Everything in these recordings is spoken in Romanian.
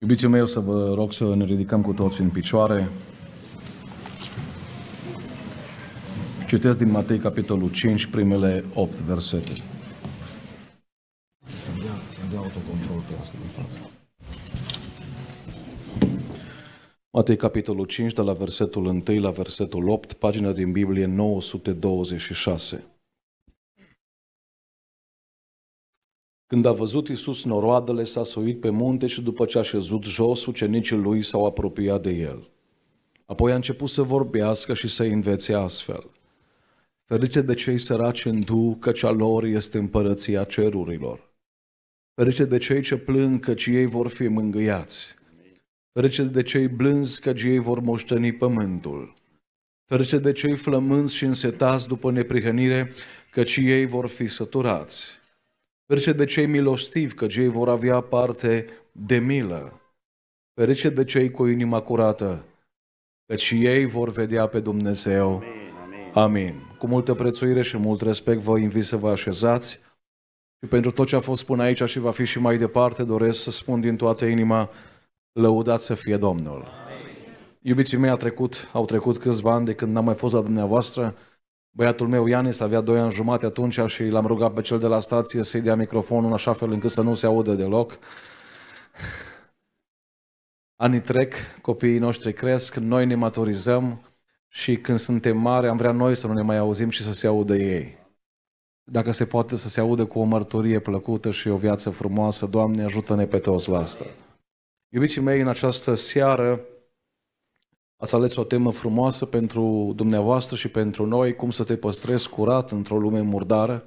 Iubiții mei, o să vă rog să ne ridicăm cu toți în picioare. Citesc din Matei, capitolul 5, primele 8 versete. Matei, capitolul 5, de la versetul 1 la versetul 8, pagina din Biblie 926. Când a văzut Iisus noroadele, s-a suit pe munte și după ce a șezut jos, ucenicii lui s-au apropiat de el. Apoi a început să vorbească și să învețe astfel. Ferice de cei săraci în duh, căci a lor este împărăția cerurilor. Ferice de cei ce plâng, căci ei vor fi mângâiați. Ferice de cei blânzi, căci ei vor moșteni pământul. Ferice de cei flămânzi și însetați după neprihănire, căci ei vor fi săturați. Ferice de cei milostivi, că ei vor avea parte de milă. Ferice de cei cu inima curată, și ei vor vedea pe Dumnezeu. Amin. amin. amin. Cu multă prețuire și mult respect vă invit să vă așezați. Și pentru tot ce a fost până aici și va fi și mai departe, doresc să spun din toată inima, lăudați să fie Domnul. Amin. Iubiții mei, a trecut, au trecut câțiva ani de când n-am mai fost la dumneavoastră, Băiatul meu, Ianis, avea doi ani jumate atunci și l-am rugat pe cel de la stație să-i dea microfonul în așa fel încât să nu se audă deloc. Anii trec, copiii noștri cresc, noi ne maturizăm și când suntem mari am vrea noi să nu ne mai auzim și să se audă ei. Dacă se poate să se audă cu o mărturie plăcută și o viață frumoasă, Doamne ajută-ne pe toți la asta. Iubiții mei, în această seară Ați ales o temă frumoasă pentru dumneavoastră și pentru noi, cum să te păstrezi curat într-o lume murdară.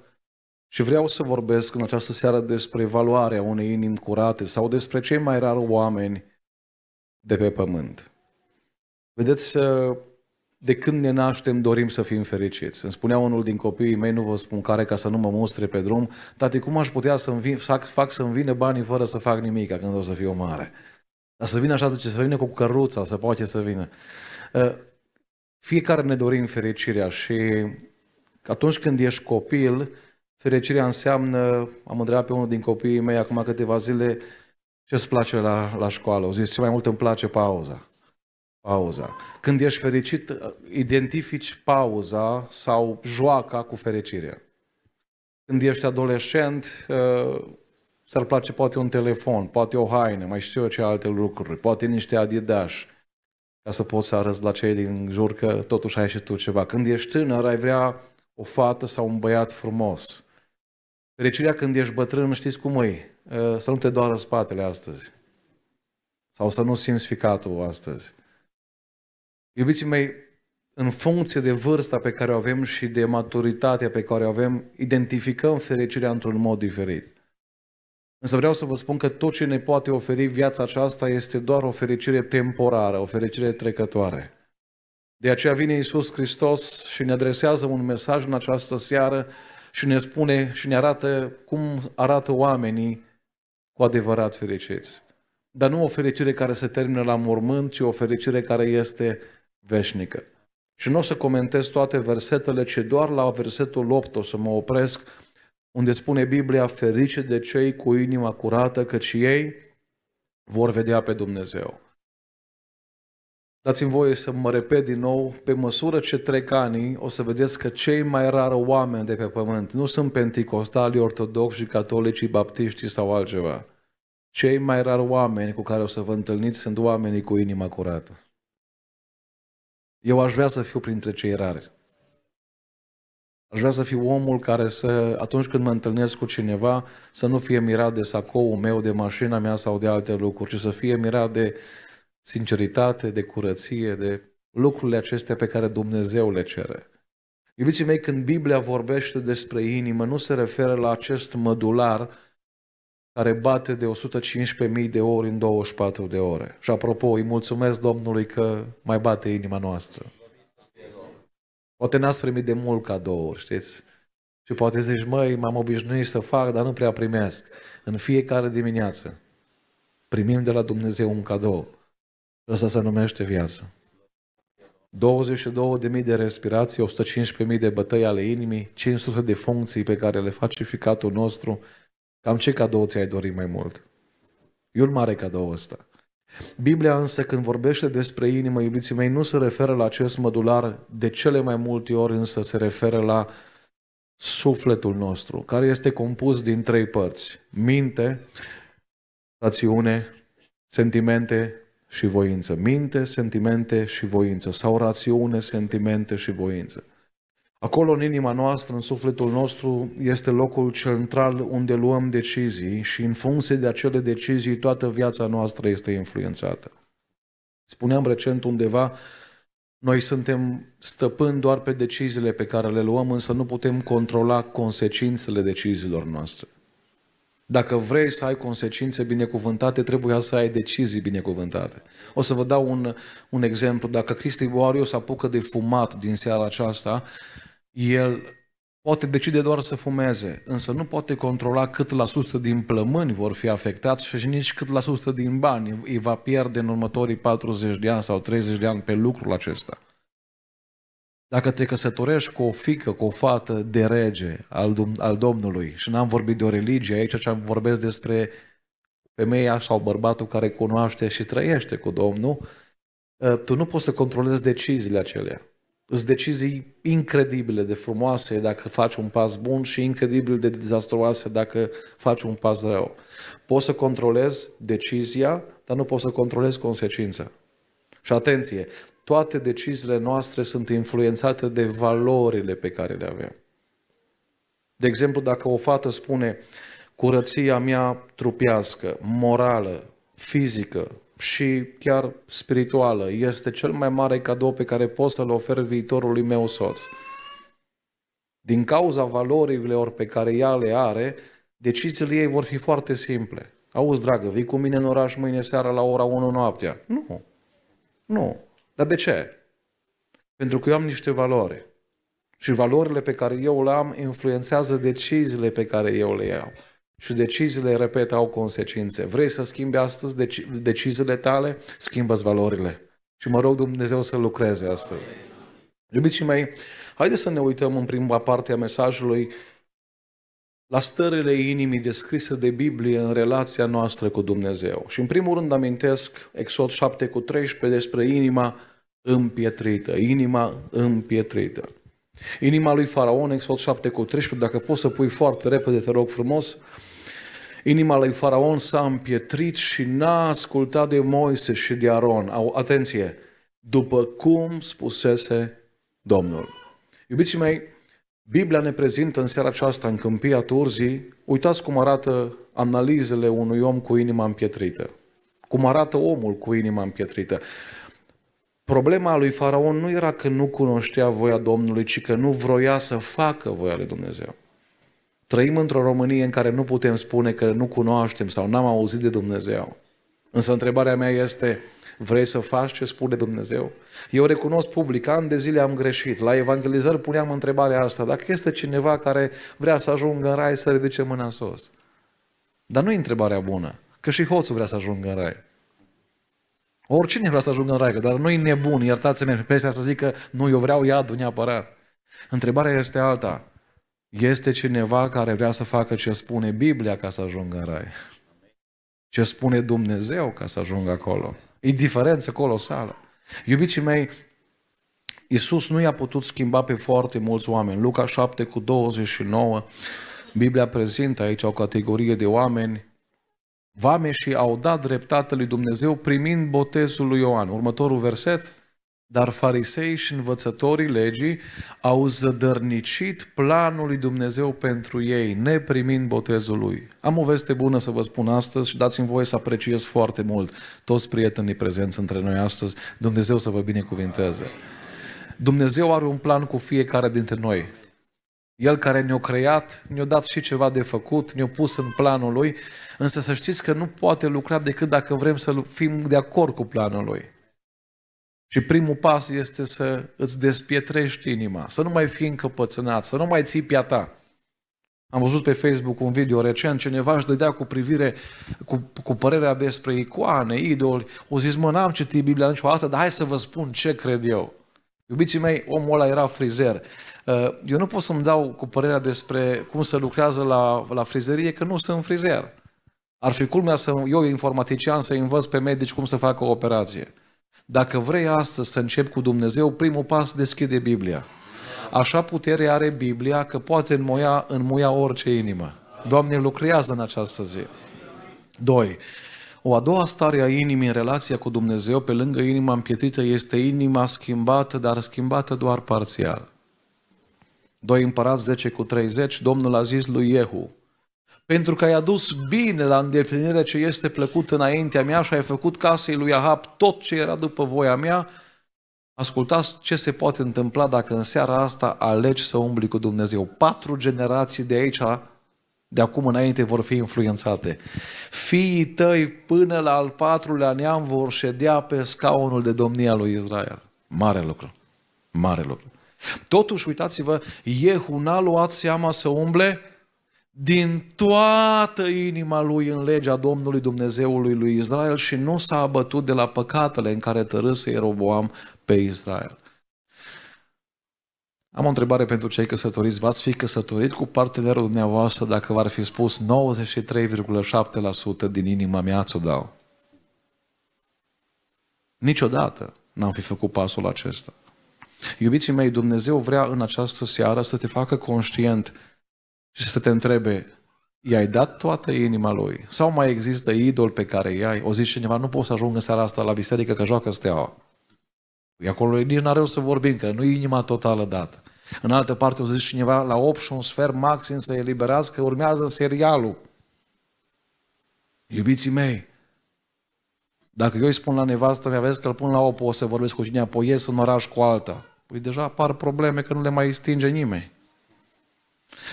Și vreau să vorbesc în această seară despre valoarea unei inimi curate sau despre cei mai rari oameni de pe pământ. Vedeți, ă, de când ne naștem dorim să fim fericiți. Îmi spunea unul din copiii mei, nu vă spun care ca să nu mă mustre pe drum, tati, cum aș putea să, vin, să fac să-mi vină banii fără să fac nimic când o să fiu mare? Dar să vină așa, zice, să vină cu căruța, să poate să vină. Ă, fiecare ne dorim fericirea și atunci când ești copil, fericirea înseamnă, am întrebat pe unul din copiii mei acum câteva zile, ce îți place la, la școală? O zis, ce mai mult îmi place pauza. Pauza. Când ești fericit, ă, identifici pauza sau joaca cu fericirea. Când ești adolescent, ă, ți-ar place poate un telefon, poate o haină, mai știu eu ce alte lucruri, poate niște adidas, ca să poți să arăți la cei din jur că totuși ai și tu ceva. Când ești tânăr, ai vrea o fată sau un băiat frumos. Fericirea când ești bătrân, știți cum e, ă, să nu te doară spatele astăzi. Sau să nu simți ficatul astăzi. Iubiții mei, în funcție de vârsta pe care o avem și de maturitatea pe care o avem, identificăm fericirea într-un mod diferit. Însă vreau să vă spun că tot ce ne poate oferi viața aceasta este doar o fericire temporară, o fericire trecătoare. De aceea vine Iisus Hristos și ne adresează un mesaj în această seară și ne spune și ne arată cum arată oamenii cu adevărat fericiți. Dar nu o fericire care se termină la mormânt, ci o fericire care este veșnică. Și nu o să comentez toate versetele, ci doar la versetul 8 o să mă opresc, unde spune Biblia, ferice de cei cu inima curată, căci ei vor vedea pe Dumnezeu. Dați-mi voie să mă repet din nou, pe măsură ce trec anii, o să vedeți că cei mai rari oameni de pe pământ nu sunt penticostali, ortodoxi, catolici, baptiști sau altceva. Cei mai rari oameni cu care o să vă întâlniți sunt oamenii cu inima curată. Eu aș vrea să fiu printre cei rari. Aș vrea să fiu omul care să, atunci când mă întâlnesc cu cineva, să nu fie mirat de sacoul meu, de mașina mea sau de alte lucruri, ci să fie mirat de sinceritate, de curăție, de lucrurile acestea pe care Dumnezeu le cere. Iubiții mei, când Biblia vorbește despre inimă, nu se referă la acest mădular care bate de 115.000 de ori în 24 de ore. Și apropo, îi mulțumesc Domnului că mai bate inima noastră. Poate n-ați primit de mult cadouri, știți? Și poate zici, măi, m-am obișnuit să fac, dar nu prea primesc. În fiecare dimineață primim de la Dumnezeu un cadou. Ăsta se numește viață. 22.000 de respirații, 115.000 de bătăi ale inimii, 500 de funcții pe care le face ficatul nostru. Cam ce cadou ți-ai dorit mai mult? E un mare cadou ăsta. Biblia însă când vorbește despre inimă, iubiții mei, nu se referă la acest mădular, de cele mai multe ori însă se referă la sufletul nostru, care este compus din trei părți, minte, rațiune, sentimente și voință. Minte, sentimente și voință sau rațiune, sentimente și voință. Acolo, în inima noastră, în sufletul nostru, este locul central unde luăm decizii și în funcție de acele decizii toată viața noastră este influențată. Spuneam recent undeva, noi suntem stăpâni doar pe deciziile pe care le luăm, însă nu putem controla consecințele deciziilor noastre. Dacă vrei să ai consecințe binecuvântate, trebuie să ai decizii binecuvântate. O să vă dau un, un exemplu. Dacă Cristi Boariu se apucă de fumat din seara aceasta, el poate decide doar să fumeze, însă nu poate controla cât la sută din plămâni vor fi afectați și nici cât la sută din bani îi va pierde în următorii 40 de ani sau 30 de ani pe lucrul acesta. Dacă te căsătorești cu o fică, cu o fată de rege al, al Domnului și n-am vorbit de o religie, aici ce vorbesc despre femeia sau bărbatul care cunoaște și trăiește cu Domnul, tu nu poți să controlezi deciziile acelea. Sunt decizii incredibile de frumoase dacă faci un pas bun și incredibil de dezastroase dacă faci un pas rău. Poți să controlezi decizia, dar nu poți să controlezi consecința. Și atenție, toate deciziile noastre sunt influențate de valorile pe care le avem. De exemplu, dacă o fată spune, curăția mea trupească, morală, fizică, și chiar spirituală. Este cel mai mare cadou pe care pot să-l ofer viitorului meu soț. Din cauza valorilor pe care ea le are, deciziile ei vor fi foarte simple. Auzi, dragă, vii cu mine în oraș mâine seara la ora 1 noaptea. Nu. Nu. Dar de ce? Pentru că eu am niște valori. Și valorile pe care eu le am influențează deciziile pe care eu le iau și deciziile, repet, au consecințe. Vrei să schimbi astăzi deci, deciziile tale? Schimbă-ți valorile. Și mă rog Dumnezeu să lucreze astăzi. Iubiții mei, haideți să ne uităm în prima parte a mesajului la stările inimii descrise de Biblie în relația noastră cu Dumnezeu. Și în primul rând amintesc Exod 7 cu 13 despre inima împietrită, inima împietrită. Inima lui Faraon, Exod 7 cu 13, dacă poți să pui foarte repede, te rog frumos, Inima lui Faraon s-a împietrit și n-a ascultat de Moise și de Aron. Au, atenție! După cum spusese Domnul. Iubiții mei, Biblia ne prezintă în seara aceasta în câmpia Turzii, uitați cum arată analizele unui om cu inima împietrită. Cum arată omul cu inima împietrită. Problema lui Faraon nu era că nu cunoștea voia Domnului, ci că nu vroia să facă voia lui Dumnezeu. Trăim într-o Românie în care nu putem spune că nu cunoaștem sau n-am auzit de Dumnezeu. Însă întrebarea mea este, vrei să faci ce spune Dumnezeu? Eu recunosc public, ani de zile am greșit. La evangelizări puneam întrebarea asta, dacă este cineva care vrea să ajungă în rai, să ridice mâna sus. Dar nu e întrebarea bună, că și hoțul vrea să ajungă în rai. Oricine vrea să ajungă în rai, dar nu e nebun, iertați-mă, pe să zică, nu, eu vreau iadul neapărat. Întrebarea este alta. Este cineva care vrea să facă ce spune Biblia ca să ajungă în rai. Ce spune Dumnezeu ca să ajungă acolo. E diferență colosală. Iubiții mei, Iisus nu i-a putut schimba pe foarte mulți oameni. Luca 7 cu 29, Biblia prezintă aici o categorie de oameni Vame și au dat dreptate lui Dumnezeu primind botezul lui Ioan. Următorul verset. Dar farisei și învățătorii legii au zădărnicit planul lui Dumnezeu pentru ei, neprimind botezul lui. Am o veste bună să vă spun astăzi și dați-mi voie să apreciez foarte mult toți prietenii prezenți între noi astăzi. Dumnezeu să vă binecuvinteze. Dumnezeu are un plan cu fiecare dintre noi. El care ne-a creat, ne-a dat și ceva de făcut, ne-a pus în planul Lui, însă să știți că nu poate lucra decât dacă vrem să fim de acord cu planul Lui. Și primul pas este să îți despietrești inima, să nu mai fii încăpățânat, să nu mai ții pia ta. Am văzut pe Facebook un video recent, cineva își dădea cu privire, cu, cu părerea despre icoane, idoli. O zis, mă, n-am citit Biblia niciodată, dar hai să vă spun ce cred eu. Iubiții mei, omul ăla era frizer. Uh, eu nu pot să-mi dau cu părerea despre cum se lucrează la, la frizerie, că nu sunt frizer. Ar fi culmea să eu, informatician, să învăț pe medici cum să facă o operație. Dacă vrei astăzi să începi cu Dumnezeu, primul pas deschide Biblia. Așa putere are Biblia că poate înmoia, înmoia orice inimă. Doamne, lucrează în această zi. 2. O a doua stare a inimii în relația cu Dumnezeu, pe lângă inima împietrită, este inima schimbată, dar schimbată doar parțial. 2 împărați 10 cu 30, Domnul a zis lui Iehu pentru că ai adus bine la îndeplinire ce este plăcut înaintea mea și ai făcut casei lui Ahab tot ce era după voia mea, ascultați ce se poate întâmpla dacă în seara asta alegi să umbli cu Dumnezeu. Patru generații de aici, de acum înainte, vor fi influențate. Fiii tăi până la al patrulea neam vor ședea pe scaunul de domnia lui Israel. Mare lucru. Mare lucru. Totuși, uitați-vă, Iehu n-a luat seama să umble din toată inima lui în legea Domnului Dumnezeului lui Israel și nu s-a abătut de la păcatele în care tărâse Ieroboam pe Israel. Am o întrebare pentru cei căsătoriți. V-ați fi căsătorit cu partenerul dumneavoastră dacă v-ar fi spus 93,7% din inima mea ți-o dau? Niciodată n-am fi făcut pasul acesta. Iubiții mei, Dumnezeu vrea în această seară să te facă conștient și să te întrebe, i-ai dat toată inima lui? Sau mai există idol pe care i-ai? O zici cineva, nu pot să ajung în seara asta la biserică că joacă steaua. E păi acolo nici n-are să vorbim, că nu e inima totală dată. În altă parte o zici cineva, la 8 și un sfert maxim să eliberează, că urmează serialul. Iubiții mei, dacă eu îi spun la nevastă mi vezi că îl pun la opo o să vorbesc cu tine, apoi ies în oraș cu alta. Păi deja apar probleme că nu le mai stinge nimeni.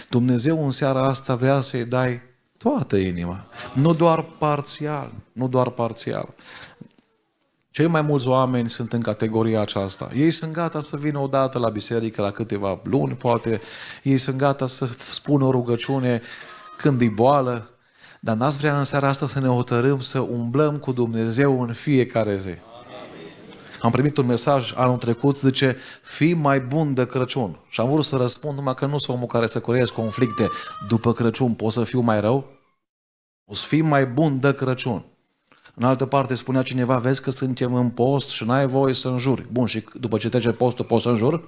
Dumnezeu în seara asta vrea să-i dai toată inima, nu doar parțial, nu doar parțial. Cei mai mulți oameni sunt în categoria aceasta. Ei sunt gata să vină odată la biserică, la câteva luni, poate. Ei sunt gata să spună o rugăciune când e boală. Dar n-ați vrea în seara asta să ne hotărâm să umblăm cu Dumnezeu în fiecare zi. Am primit un mesaj anul trecut, zice, fii mai bun de Crăciun. Și am vrut să răspund numai că nu sunt omul care să creez conflicte. După Crăciun pot să fiu mai rău? O să fii mai bun de Crăciun. În altă parte spunea cineva, vezi că suntem în post și n-ai voie să înjuri. Bun, și după ce trece postul, poți să înjuri?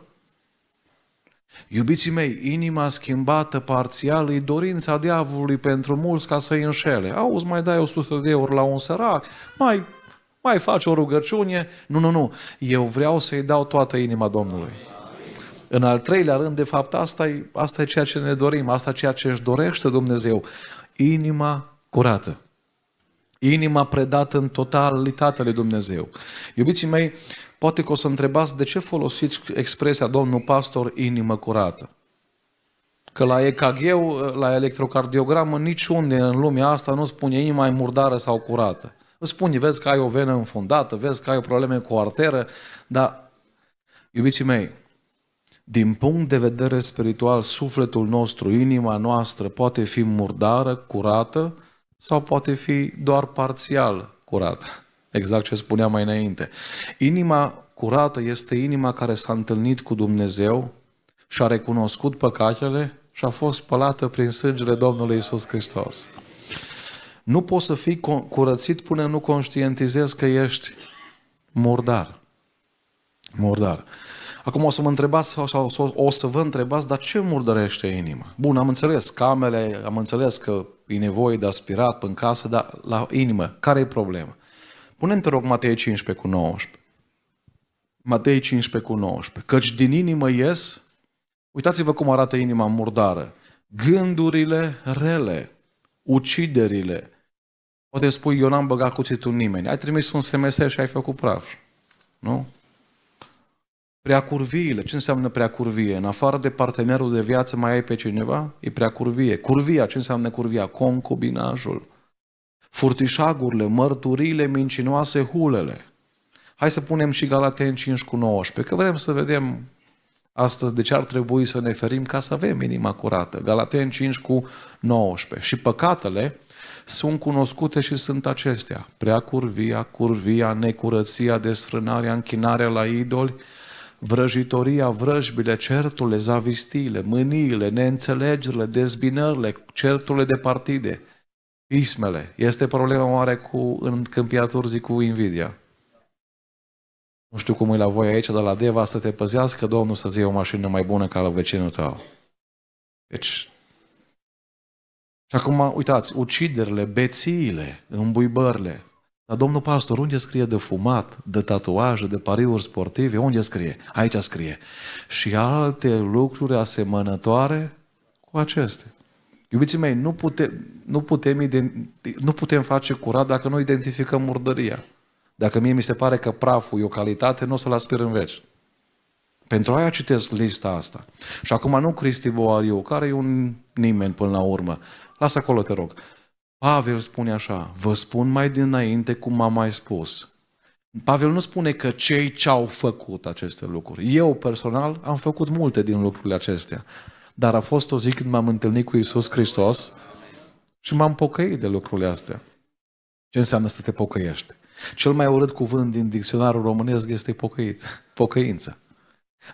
Iubiții mei, inima schimbată parțial e dorința diavolului pentru mulți ca să-i înșele. Auzi, mai dai 100 de euro la un sărac, mai mai faci o rugăciune? Nu, nu, nu. Eu vreau să-i dau toată inima Domnului. În al treilea rând, de fapt, asta e, asta e ceea ce ne dorim, asta e ceea ce își dorește Dumnezeu. Inima curată. Inima predată în totalitate lui Dumnezeu. Iubiții mei, poate că o să întrebați de ce folosiți expresia domnul pastor inimă curată. Că la EKG, la electrocardiogramă, niciunde în lumea asta nu spune inima e murdară sau curată. Îți spune, vezi că ai o venă înfundată, vezi că ai o probleme cu o arteră, dar, iubiții mei, din punct de vedere spiritual, sufletul nostru, inima noastră poate fi murdară, curată sau poate fi doar parțial curată. Exact ce spuneam mai înainte. Inima curată este inima care s-a întâlnit cu Dumnezeu și a recunoscut păcatele și a fost spălată prin sângele Domnului Isus Hristos. Nu poți să fii curățit până nu conștientizezi că ești murdar. Murdar. Acum o să mă întrebați sau o să vă întrebați, dar ce murdărește inima? Bun, am înțeles camele, am înțeles că e nevoie de aspirat în casă, dar la inimă, care e problema? Punem, te rog, Matei 15 cu 19. Matei 15 cu 19. Căci din inimă ies, uitați-vă cum arată inima murdară, gândurile rele, uciderile. Poate spui, eu n-am băgat cuțitul nimeni. Ai trimis un SMS și ai făcut praf. Nu? Preacurviile. Ce înseamnă preacurvie? În afară de partenerul de viață mai ai pe cineva? E preacurvie. Curvia. Ce înseamnă curvia? Concubinajul. Furtișagurile, mărturile, mincinoase, hulele. Hai să punem și Galaten 5 cu 19, că vrem să vedem astăzi, de ce ar trebui să ne ferim ca să avem inima curată? Galaten 5 cu 19. Și păcatele sunt cunoscute și sunt acestea. Prea curvia, curvia, necurăția, desfrânarea, închinarea la idoli, vrăjitoria, vrăjbile, certurile, zavistiile, mâniile, neînțelegerile, dezbinările, certurile de partide, ismele. Este problema mare cu, în câmpia turzii cu invidia. Nu știu cum e la voi aici, dar la Deva să te păzească Domnul să-ți iei o mașină mai bună ca la vecinul tău. Deci, și acum, uitați, uciderile, bețiile, îmbuibările. Dar domnul pastor, unde scrie de fumat, de tatuaje, de pariuri sportive? Unde scrie? Aici scrie. Și alte lucruri asemănătoare cu acestea. Iubiții mei, nu, putem, nu, putem, nu putem face curat dacă nu identificăm murdăria. Dacă mie mi se pare că praful e o calitate, nu o să-l aspir în veci. Pentru aia citesc lista asta. Și acum nu Cristi Boariu, care e un nimeni până la urmă. Lasă acolo, te rog. Pavel spune așa, vă spun mai dinainte cum am mai spus. Pavel nu spune că cei ce au făcut aceste lucruri. Eu personal am făcut multe din lucrurile acestea. Dar a fost o zi când m-am întâlnit cu Isus Hristos și m-am pocăit de lucrurile astea. Ce înseamnă să te pocăiești? Cel mai urât cuvânt din dicționarul românesc este pocăit, pocăință.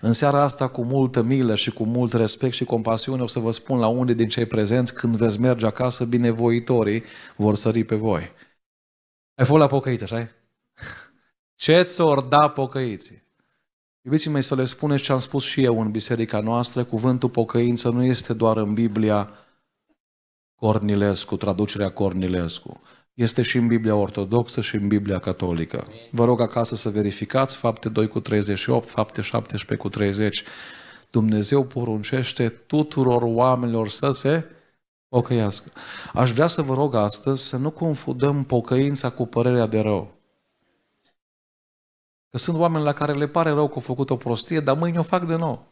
În seara asta, cu multă milă și cu mult respect și compasiune, o să vă spun la unde din cei prezenți, când veți merge acasă, binevoitorii vor sări pe voi. Ai fost la pocăit, așa Ce ți-or da pocăiții? Iubiții mei, să le spuneți ce am spus și eu în biserica noastră, cuvântul pocăință nu este doar în Biblia Cornilescu, traducerea Cornilescu este și în Biblia ortodoxă și în Biblia catolică. Vă rog acasă să verificați fapte 2 cu 38, fapte 17 cu 30. Dumnezeu poruncește tuturor oamenilor să se pocăiască. Aș vrea să vă rog astăzi să nu confundăm pocăința cu părerea de rău. Că sunt oameni la care le pare rău că au făcut o prostie, dar mâine o fac de nou.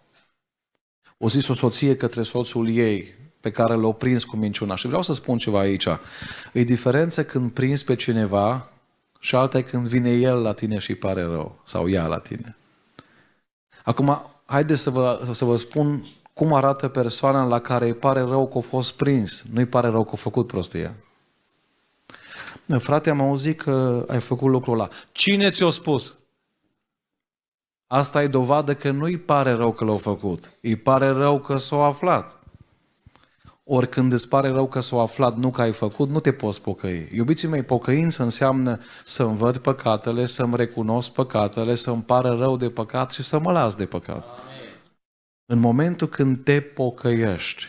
O zis o soție către soțul ei, pe care l-au prins cu minciuna. Și vreau să spun ceva aici. E diferență când prinzi pe cineva și alta e când vine el la tine și îi pare rău. Sau ea la tine. Acum, haideți să vă, să vă spun cum arată persoana la care îi pare rău că a fost prins. Nu îi pare rău că a făcut prostia. Frate, am auzit că ai făcut lucrul ăla. Cine ți-a spus? Asta e dovadă că nu îi pare rău că l-au făcut. Îi pare rău că s-au aflat oricând îți pare rău că s-au aflat, nu că ai făcut, nu te poți pocăi. Iubiții mei, pocăință înseamnă să-mi văd păcatele, să-mi recunosc păcatele, să-mi pară rău de păcat și să mă las de păcat. Amen. În momentul când te pocăiești,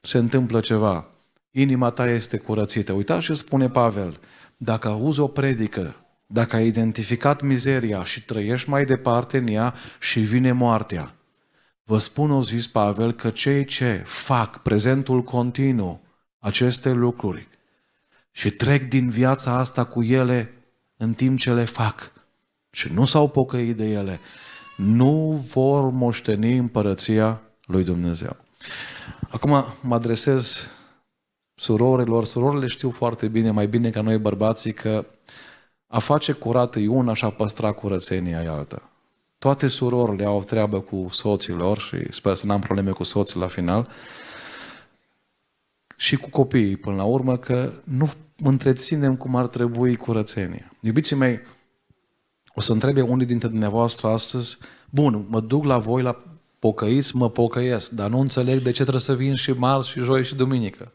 se întâmplă ceva. Inima ta este curățită. Uitați ce spune Pavel. Dacă auzi o predică, dacă ai identificat mizeria și trăiești mai departe în ea și vine moartea, Vă spun, o zis Pavel, că cei ce fac prezentul continuu aceste lucruri și trec din viața asta cu ele în timp ce le fac și nu s-au pocăit de ele, nu vor moșteni împărăția lui Dumnezeu. Acum mă adresez surorilor, surorile știu foarte bine, mai bine ca noi bărbații, că a face curată e una și a păstra curățenia e alta. Toate surorile au treabă cu soții lor și sper să n-am probleme cu soții la final. Și cu copiii până la urmă că nu întreținem cum ar trebui curățenia. Iubiții mei, o să întrebe unii dintre dumneavoastră astăzi, bun, mă duc la voi la pocăiți, mă pocăiesc, dar nu înțeleg de ce trebuie să vin și marți și joi și duminică.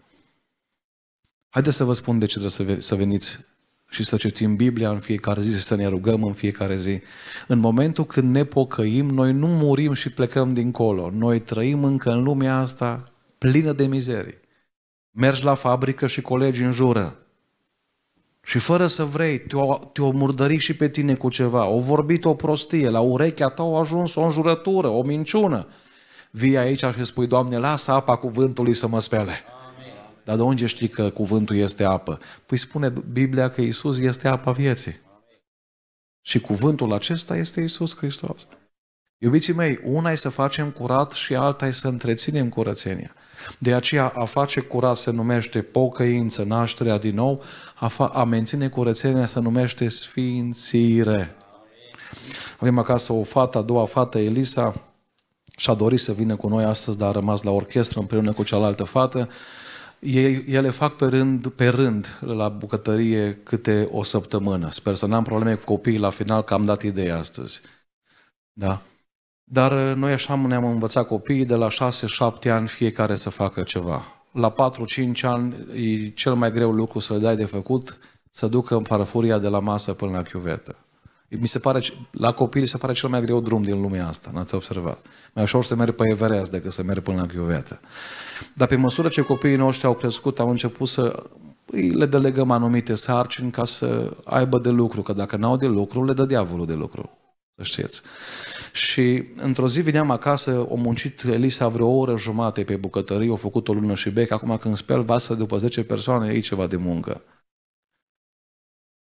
Haideți să vă spun de ce trebuie să veniți și să citim Biblia în fiecare zi și să ne rugăm în fiecare zi. În momentul când ne pocăim, noi nu murim și plecăm dincolo. Noi trăim încă în lumea asta plină de mizerii. Mergi la fabrică și colegi în jură. Și fără să vrei, te-o, te-o murdări și pe tine cu ceva. O vorbit o prostie, la urechea ta a ajuns o înjurătură, o minciună. Vii aici și spui, Doamne, lasă apa cuvântului să mă spele. Amin. Dar de unde știi că cuvântul este apă? Păi spune Biblia că Isus este apa vieții. Și cuvântul acesta este Isus Hristos. Iubiții mei, una e să facem curat și alta e să întreținem curățenia. De aceea a face curat se numește pocăință, nașterea din nou, a, fa- a menține curățenia se numește sfințire. Avem acasă o fată, a doua fată, Elisa, și-a dorit să vină cu noi astăzi, dar a rămas la orchestră împreună cu cealaltă fată ei, ele fac pe rând, pe rând la bucătărie câte o săptămână. Sper să n-am probleme cu copiii la final, că am dat ideea astăzi. Da? Dar uh, noi așa ne-am învățat copiii de la 6-7 ani fiecare să facă ceva. La 4-5 ani e cel mai greu lucru să le dai de făcut, să ducă în farfuria de la masă până la chiuvetă. Mi se pare, la copii se pare cel mai greu drum din lumea asta, n-ați observat. Mai ușor să merg pe Everest decât să merg până la Chiuvetă. Dar pe măsură ce copiii noștri au crescut, au început să îi le delegăm anumite sarcini ca să aibă de lucru, că dacă n-au de lucru, le dă diavolul de lucru. Să știți. Și într-o zi vineam acasă, o muncit Elisa vreo oră jumate pe bucătărie, o făcut o lună și bec, acum când spel vasă după 10 persoane, e ceva de muncă.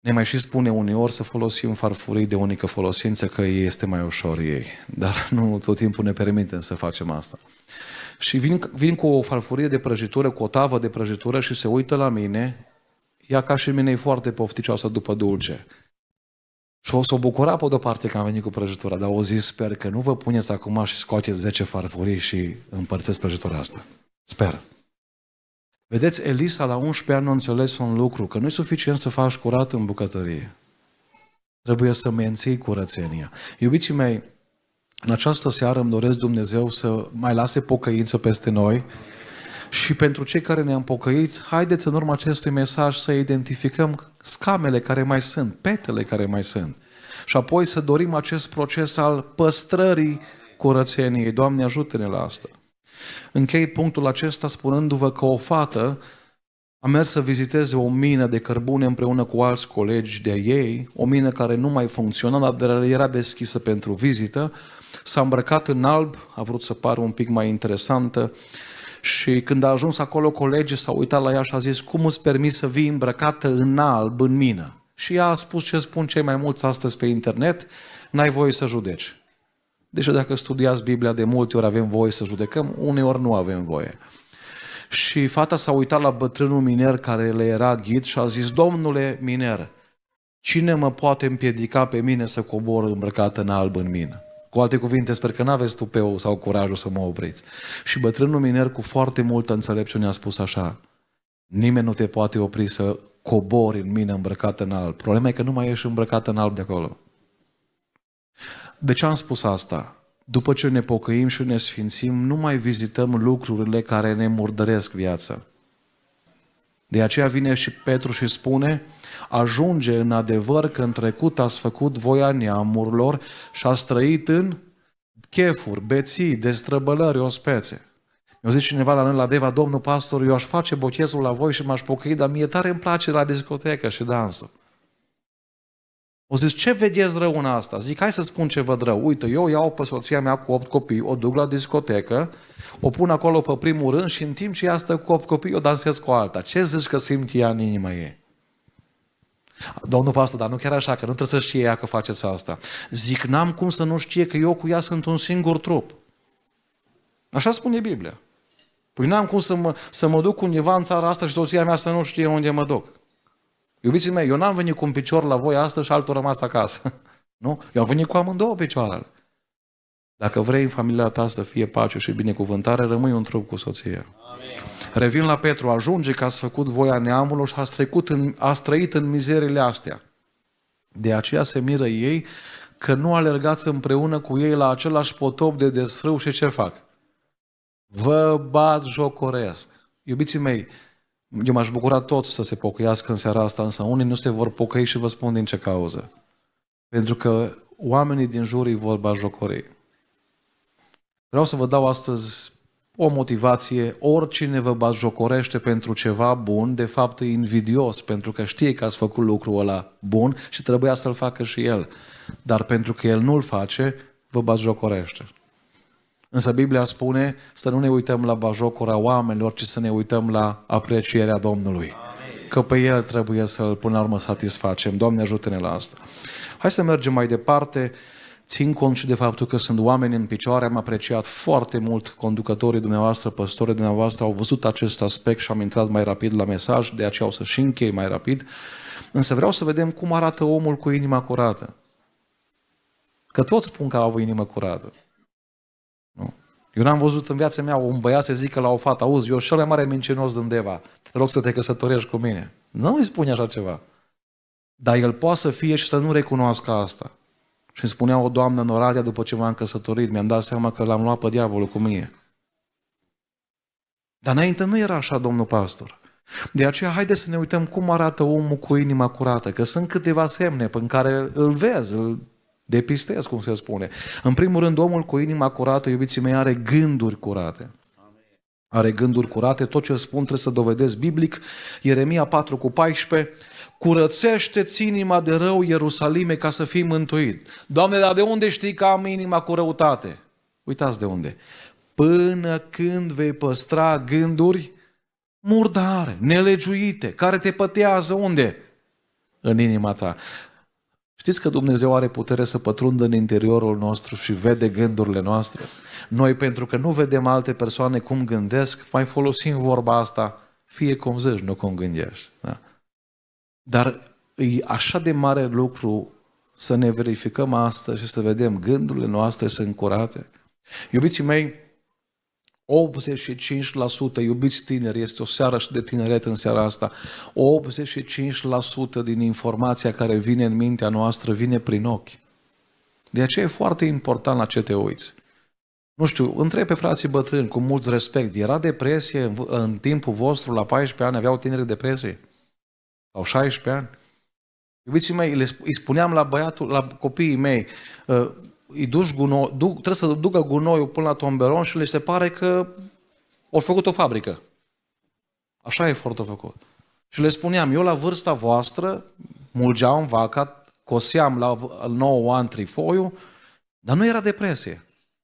Ne mai și spune uneori să folosim farfurii de unică folosință, că este mai ușor ei. Dar nu tot timpul ne permitem să facem asta. Și vin, vin cu o farfurie de prăjitură, cu o tavă de prăjitură și se uită la mine. Ea ca și mine e foarte pofticioasă după dulce. Și o să o bucura pe de parte că am venit cu prăjitura, dar o zi sper că nu vă puneți acum și scoateți 10 farfurii și împărțiți prăjitura asta. Sper. Vedeți, Elisa la 11 ani a înțeles un lucru, că nu e suficient să faci curat în bucătărie. Trebuie să menții curățenia. Iubiții mei, în această seară îmi doresc Dumnezeu să mai lase pocăință peste noi și pentru cei care ne-am pocăit, haideți în urma acestui mesaj să identificăm scamele care mai sunt, petele care mai sunt. Și apoi să dorim acest proces al păstrării curățeniei. Doamne, ajută-ne la asta. Închei punctul acesta spunându-vă că o fată a mers să viziteze o mină de cărbune împreună cu alți colegi de ei, o mină care nu mai funcționa, dar era deschisă pentru vizită. S-a îmbrăcat în alb, a vrut să pară un pic mai interesantă și când a ajuns acolo, colegii s-au uitat la ea și a zis, cum îți permis să vii îmbrăcată în alb în mină? Și ea a spus ce spun cei mai mulți astăzi pe internet, n-ai voie să judeci. Deși dacă studiați Biblia, de multe ori avem voie să judecăm, uneori nu avem voie. Și fata s-a uitat la bătrânul miner care le era ghid și a zis, Domnule miner, cine mă poate împiedica pe mine să cobor îmbrăcat în alb în mină? Cu alte cuvinte, sper că n-aveți tupeu sau curajul să mă opriți. Și bătrânul miner cu foarte multă înțelepciune a spus așa, nimeni nu te poate opri să cobori în mine îmbrăcat în alb. Problema e că nu mai ești îmbrăcat în alb de acolo. De ce am spus asta? După ce ne pocăim și ne sfințim, nu mai vizităm lucrurile care ne murdăresc viața. De aceea vine și Petru și spune, ajunge în adevăr că în trecut ați făcut voia neamurilor și ați trăit în chefuri, beții, destrăbălări, o Mi-a zis cineva la noi la Deva, domnul pastor, eu aș face botezul la voi și m-aș pocăi, dar mie tare îmi place la discotecă și dansul. O zis, ce vedeți rău în asta? Zic, hai să spun ce văd rău. Uite, eu iau pe soția mea cu 8 copii, o duc la discotecă, o pun acolo pe primul rând și în timp ce ea stă cu 8 copii, o dansez cu alta. Ce zici că simt ea în inima ei? Domnul pastor, dar nu chiar așa, că nu trebuie să știe ea că faceți asta. Zic, n-am cum să nu știe că eu cu ea sunt un singur trup. Așa spune Biblia. Păi n-am cum să mă, să mă duc undeva în țara asta și soția mea să nu știe unde mă duc. Iubiții mei, eu n-am venit cu un picior la voi astăzi și altul rămas acasă. Nu? Eu am venit cu amândouă picioarele. Dacă vrei în familia ta să fie pace și binecuvântare, rămâi un trup cu soția. Amin. Revin la Petru, ajunge că ați făcut voia neamului și ați, trecut în, ați trăit în mizerile astea. De aceea se miră ei că nu alergați împreună cu ei la același potop de desfrâu și ce fac? Vă bat jocoresc. Iubiții mei, eu m-aș bucura toți să se pocăiască în seara asta, însă unii nu se vor pocăi și vă spun din ce cauză. Pentru că oamenii din jur îi vor bajocori. Vreau să vă dau astăzi o motivație, oricine vă bajocorește pentru ceva bun, de fapt e invidios, pentru că știe că ați făcut lucrul ăla bun și trebuia să-l facă și el. Dar pentru că el nu-l face, vă bajocorește. Însă Biblia spune să nu ne uităm la bajocura oamenilor, ci să ne uităm la aprecierea Domnului. Amen. Că pe El trebuie să-L până la urmă satisfacem. Doamne ajută-ne la asta. Hai să mergem mai departe. Țin cont și de faptul că sunt oameni în picioare, am apreciat foarte mult conducătorii dumneavoastră, păstorii dumneavoastră, au văzut acest aspect și am intrat mai rapid la mesaj, de aceea o să și închei mai rapid. Însă vreau să vedem cum arată omul cu inima curată. Că toți spun că au inimă curată. Eu n-am văzut în viața mea un băiat să zică la o fată, auzi, eu cel mai mare mincinos din Deva, te rog să te căsătorești cu mine. Nu îi spune așa ceva. Dar el poate să fie și să nu recunoască asta. Și îmi spunea o doamnă în Oradea după ce m-am căsătorit, mi-am dat seama că l-am luat pe diavolul cu mine. Dar înainte nu era așa, domnul pastor. De aceea, haideți să ne uităm cum arată omul cu inima curată, că sunt câteva semne pe care îl vezi, îl Depistez, cum se spune. În primul rând, omul cu inima curată, iubiții mei, are gânduri curate. Are gânduri curate, tot ce spun trebuie să dovedesc biblic. Ieremia 4 cu 14, curățește-ți inima de rău, Ierusalime, ca să fii mântuit. Doamne, dar de unde știi că am inima cu răutate? Uitați de unde. Până când vei păstra gânduri murdare, nelegiuite, care te pătează unde? În inima ta. Știți că Dumnezeu are putere să pătrundă în interiorul nostru și vede gândurile noastre. Noi, pentru că nu vedem alte persoane cum gândesc, mai folosim vorba asta, fie cum zici, nu cum gândești. Da? Dar e așa de mare lucru să ne verificăm asta și să vedem gândurile noastre sunt curate. Iubiții mei, 85% iubiți tineri, este o seară și de tineret în seara asta, 85% din informația care vine în mintea noastră vine prin ochi. De aceea e foarte important la ce te uiți. Nu știu, întreb pe frații bătrâni cu mult respect, era depresie în, în timpul vostru, la 14 ani aveau tineri depresie? Sau 16 ani? Iubiții mei, le, îi spuneam la băiatul, la copiii mei, uh, îi duci gunoi, du, trebuie să ducă gunoiul până la tomberon și le se pare că au făcut o fabrică. Așa e foarte făcut. Și le spuneam, eu la vârsta voastră mulgeam vaca, coseam la 9 ani trifoiu, dar nu era depresie.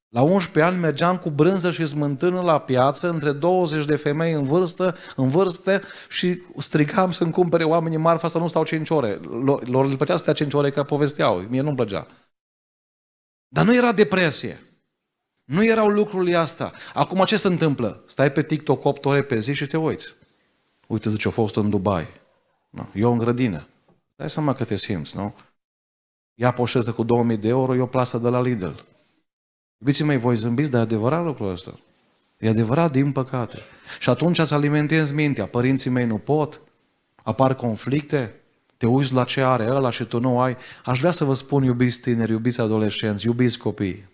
La 11 ani mergeam cu brânză și smântână la piață, între 20 de femei în vârstă, în vârstă și strigam să-mi cumpere oamenii marfa să nu stau 5 ore. Lor, lor le plăcea să stea 5 ore ca povesteau, mie nu-mi plăcea. Dar nu era depresie. Nu erau lucrurile astea. Acum ce se întâmplă? Stai pe TikTok 8 ore pe zi și te uiți. Uite, zice, a fost în Dubai. No, eu în grădină. Dai seama că te simți, nu? Ia poșetă cu 2000 de euro, eu plasă de la Lidl. Iubiții mei, voi zâmbiți, dar e adevărat lucrul ăsta. E adevărat, din păcate. Și atunci îți alimentezi mintea. Părinții mei nu pot, apar conflicte, te uiți la ce are ăla și tu nu ai. Aș vrea să vă spun, iubiți tineri, iubiți adolescenți, iubiți copii,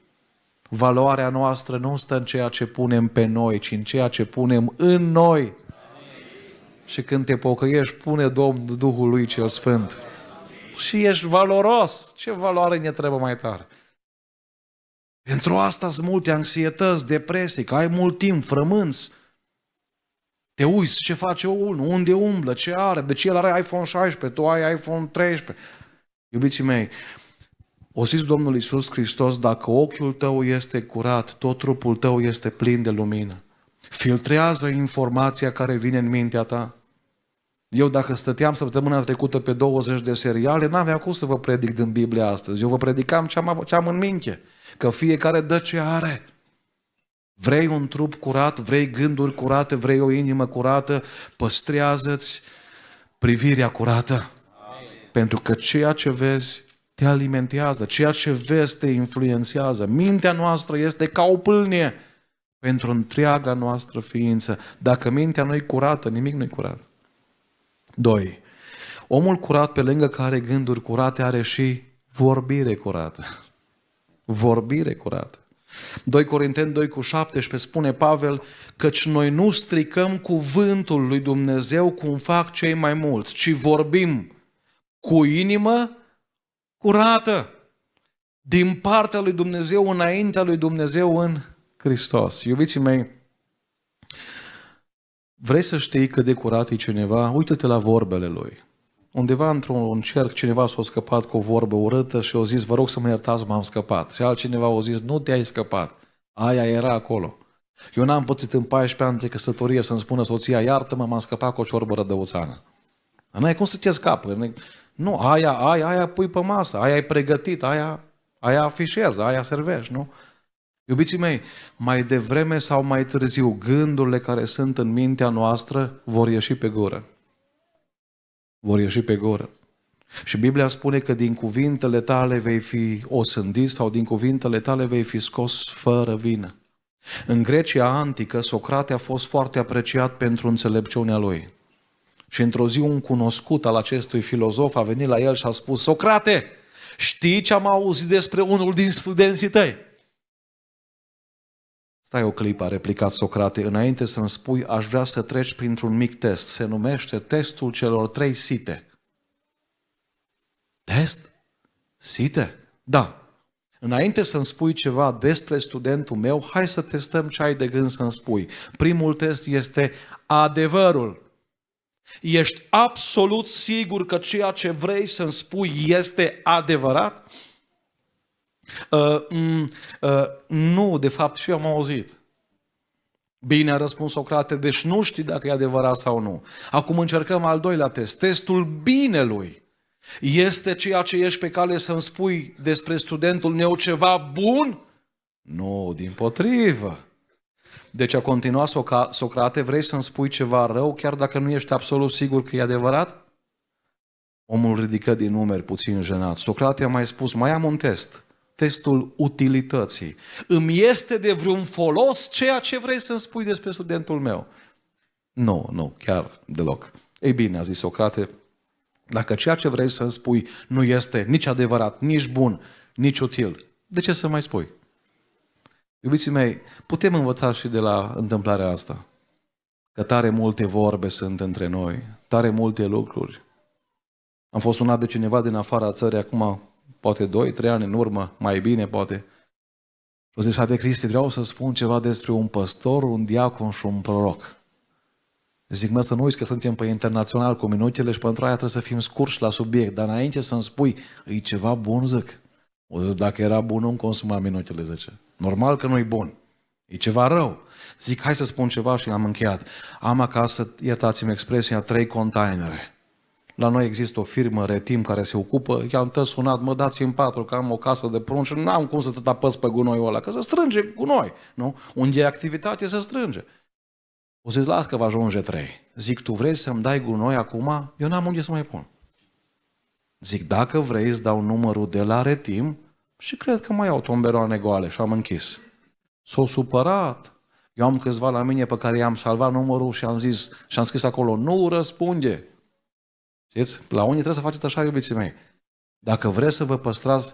valoarea noastră nu stă în ceea ce punem pe noi, ci în ceea ce punem în noi. Amin. Și când te pocăiești, pune Domnul Duhul lui cel Sfânt. Amin. Și ești valoros. Ce valoare ne trebuie mai tare? Pentru asta sunt multe anxietăți, depresii, că ai mult timp, frămânți, te uiți ce face unul, unde umblă, ce are, de ce el are iPhone 16, tu ai iPhone 13. Iubiții mei, o zis Domnul Iisus Hristos, dacă ochiul tău este curat, tot trupul tău este plin de lumină. Filtrează informația care vine în mintea ta. Eu dacă stăteam săptămâna trecută pe 20 de seriale, n-avea cum să vă predic din Biblie astăzi. Eu vă predicam ce am, ce am în minte, că fiecare dă ce are. Vrei un trup curat, vrei gânduri curate, vrei o inimă curată, păstrează-ți privirea curată. Amen. Pentru că ceea ce vezi te alimentează, ceea ce vezi te influențează. Mintea noastră este ca o pâlnie pentru întreaga noastră ființă. Dacă mintea nu e curată, nimic nu e curat. 2. Omul curat, pe lângă care gânduri curate, are și vorbire curată. Vorbire curată. 2 Corinteni 2 cu 17 spune Pavel, căci noi nu stricăm cuvântul lui Dumnezeu cum fac cei mai mulți, ci vorbim cu inimă curată din partea lui Dumnezeu înaintea lui Dumnezeu în Hristos. Iubiții mei, vrei să știi cât de curat e cineva? Uită-te la vorbele lui undeva într-un cerc cineva s-a scăpat cu o vorbă urâtă și a zis, vă rog să mă iertați, m-am scăpat. Și altcineva a zis, nu te-ai scăpat, aia era acolo. Eu n-am pățit în 14 ani de căsătorie să-mi spună soția, iartă-mă, m-am scăpat cu o ciorbă rădăuțană. Nu ai cum să te scapă. Nu, aia, aia, aia pui pe masă, aia ai pregătit, aia, aia afișează, aia servești, nu? Iubiții mei, mai devreme sau mai târziu, gândurile care sunt în mintea noastră vor ieși pe gură vor ieși pe goră. Și Biblia spune că din cuvintele tale vei fi osândit sau din cuvintele tale vei fi scos fără vină. În Grecia antică, Socrate a fost foarte apreciat pentru înțelepciunea lui. Și într-o zi un cunoscut al acestui filozof a venit la el și a spus, Socrate, știi ce am auzit despre unul din studenții tăi? Stai o clipă, a replicat Socrate, înainte să-mi spui, aș vrea să treci printr-un mic test. Se numește testul celor trei site. Test? Site? Da. Înainte să-mi spui ceva despre studentul meu, hai să testăm ce ai de gând să-mi spui. Primul test este adevărul. Ești absolut sigur că ceea ce vrei să-mi spui este adevărat? Uh, mm, uh, nu, de fapt și eu am auzit. Bine a răspuns Socrate, deci nu știi dacă e adevărat sau nu. Acum încercăm al doilea test, testul binelui. Este ceea ce ești pe cale să-mi spui despre studentul meu ceva bun? Nu, din potrivă. Deci a continuat Socrate, vrei să-mi spui ceva rău chiar dacă nu ești absolut sigur că e adevărat? Omul ridică din numeri puțin jenat. Socrate a mai spus, mai am un test testul utilității. Îmi este de vreun folos ceea ce vrei să-mi spui despre studentul meu? Nu, nu, chiar deloc. Ei bine, a zis Socrate, dacă ceea ce vrei să-mi spui nu este nici adevărat, nici bun, nici util, de ce să mai spui? Iubiții mei, putem învăța și de la întâmplarea asta. Că tare multe vorbe sunt între noi, tare multe lucruri. Am fost sunat de cineva din afara țării acum poate 2-3 ani în urmă, mai bine poate. Și au zis, frate Cristi, vreau să spun ceva despre un păstor, un diacon și un proroc. Zic, mă, să nu uiți că suntem pe internațional cu minutele și pentru aia trebuie să fim scurși la subiect, dar înainte să-mi spui, e ceva bun, zic. O zis, dacă era bun, nu-mi consuma minutele, zice. Normal că nu-i bun. E ceva rău. Zic, hai să spun ceva și am încheiat. Am acasă, iertați-mi expresia, trei containere. La noi există o firmă, Retim, care se ocupă. I-am tot sunat, mă dați în patru, că am o casă de prunci Nu am cum să te tapăs da pe gunoiul ăla, că se strânge gunoi. Nu? Unde e activitate, se strânge. O zis, las că va ajunge trei. Zic, tu vrei să-mi dai gunoi acum? Eu n-am unde să mai pun. Zic, dacă vrei, îți dau numărul de la Retim și cred că mai au tomberoane goale și am închis. S-au supărat. Eu am câțiva la mine pe care i-am salvat numărul și am zis, și am scris acolo, nu răspunde. Știți? La unii trebuie să faceți așa, iubiții mei. Dacă vreți să vă păstrați,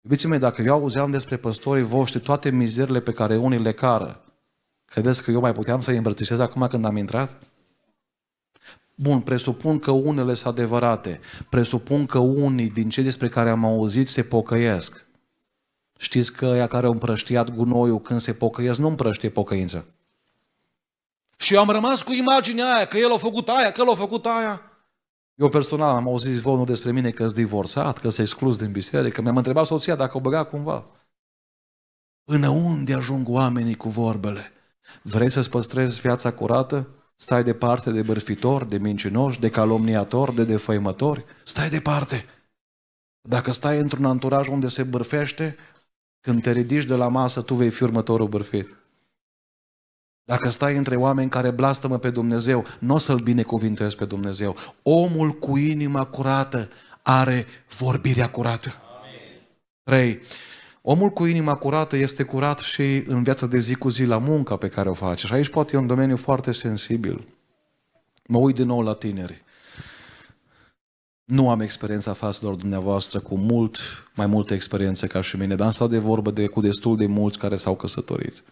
iubiții mei, dacă eu auzeam despre păstorii voștri toate mizerile pe care unii le cară, credeți că eu mai puteam să-i îmbrățișez acum când am intrat? Bun, presupun că unele sunt adevărate, presupun că unii din cei despre care am auzit se pocăiesc. Știți că ea care au împrăștiat gunoiul când se pocăiesc nu împrăștie pocăință. Și am rămas cu imaginea aia, că el a făcut aia, că el a făcut aia. Eu personal am auzit zvonul despre mine că s divorțat, că s exclus din biserică. Mi-am întrebat soția dacă o băga cumva. Până unde ajung oamenii cu vorbele? Vrei să-ți păstrezi viața curată? Stai departe de bârfitori, de mincinoși, de calomniatori, de defăimători? Stai departe! Dacă stai într-un anturaj unde se bârfește, când te ridici de la masă, tu vei fi următorul bârfit. Dacă stai între oameni care blastămă pe Dumnezeu, nu o să-L binecuvintezi pe Dumnezeu. Omul cu inima curată are vorbirea curată. Amen. 3. Omul cu inima curată este curat și în viața de zi cu zi la munca pe care o face. Și aici poate e un domeniu foarte sensibil. Mă uit din nou la tineri. Nu am experiența față doar dumneavoastră, cu mult mai multă experiență ca și mine, dar am stat de vorbă de, cu destul de mulți care s-au căsătorit.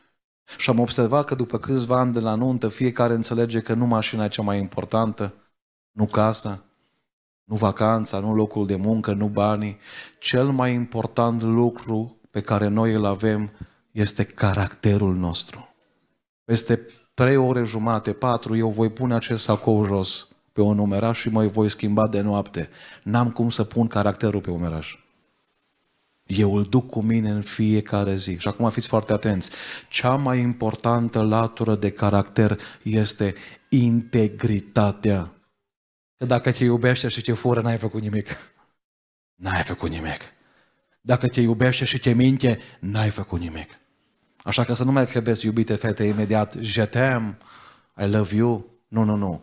Și am observat că după câțiva ani de la nuntă, fiecare înțelege că nu mașina e cea mai importantă, nu casa, nu vacanța, nu locul de muncă, nu banii. Cel mai important lucru pe care noi îl avem este caracterul nostru. Peste trei ore jumate, patru, eu voi pune acest sacou jos pe un umeraș și mă voi schimba de noapte. N-am cum să pun caracterul pe umeraș. Eu îl duc cu mine în fiecare zi. Și acum fiți foarte atenți. Cea mai importantă latură de caracter este integritatea. Că dacă te iubește și te fură, n-ai făcut nimic. N-ai făcut nimic. Dacă te iubește și te minte, n-ai făcut nimic. Așa că să nu mai credeți, iubite fete, imediat, je I love you. Nu, nu, nu.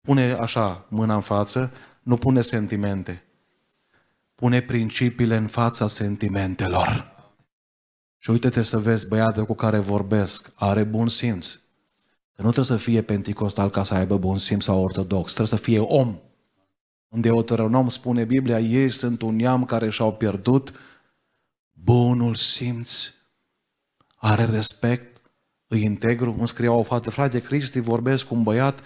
Pune așa mâna în față, nu pune sentimente pune principiile în fața sentimentelor. Și uite-te să vezi băiatul cu care vorbesc, are bun simț. Că nu trebuie să fie penticostal ca să aibă bun simț sau ortodox, trebuie să fie om. În Deuteronom spune Biblia, ei sunt un neam care și-au pierdut bunul simț, are respect, îi integru. Îmi scria o fată, frate Cristi, vorbesc cu un băiat,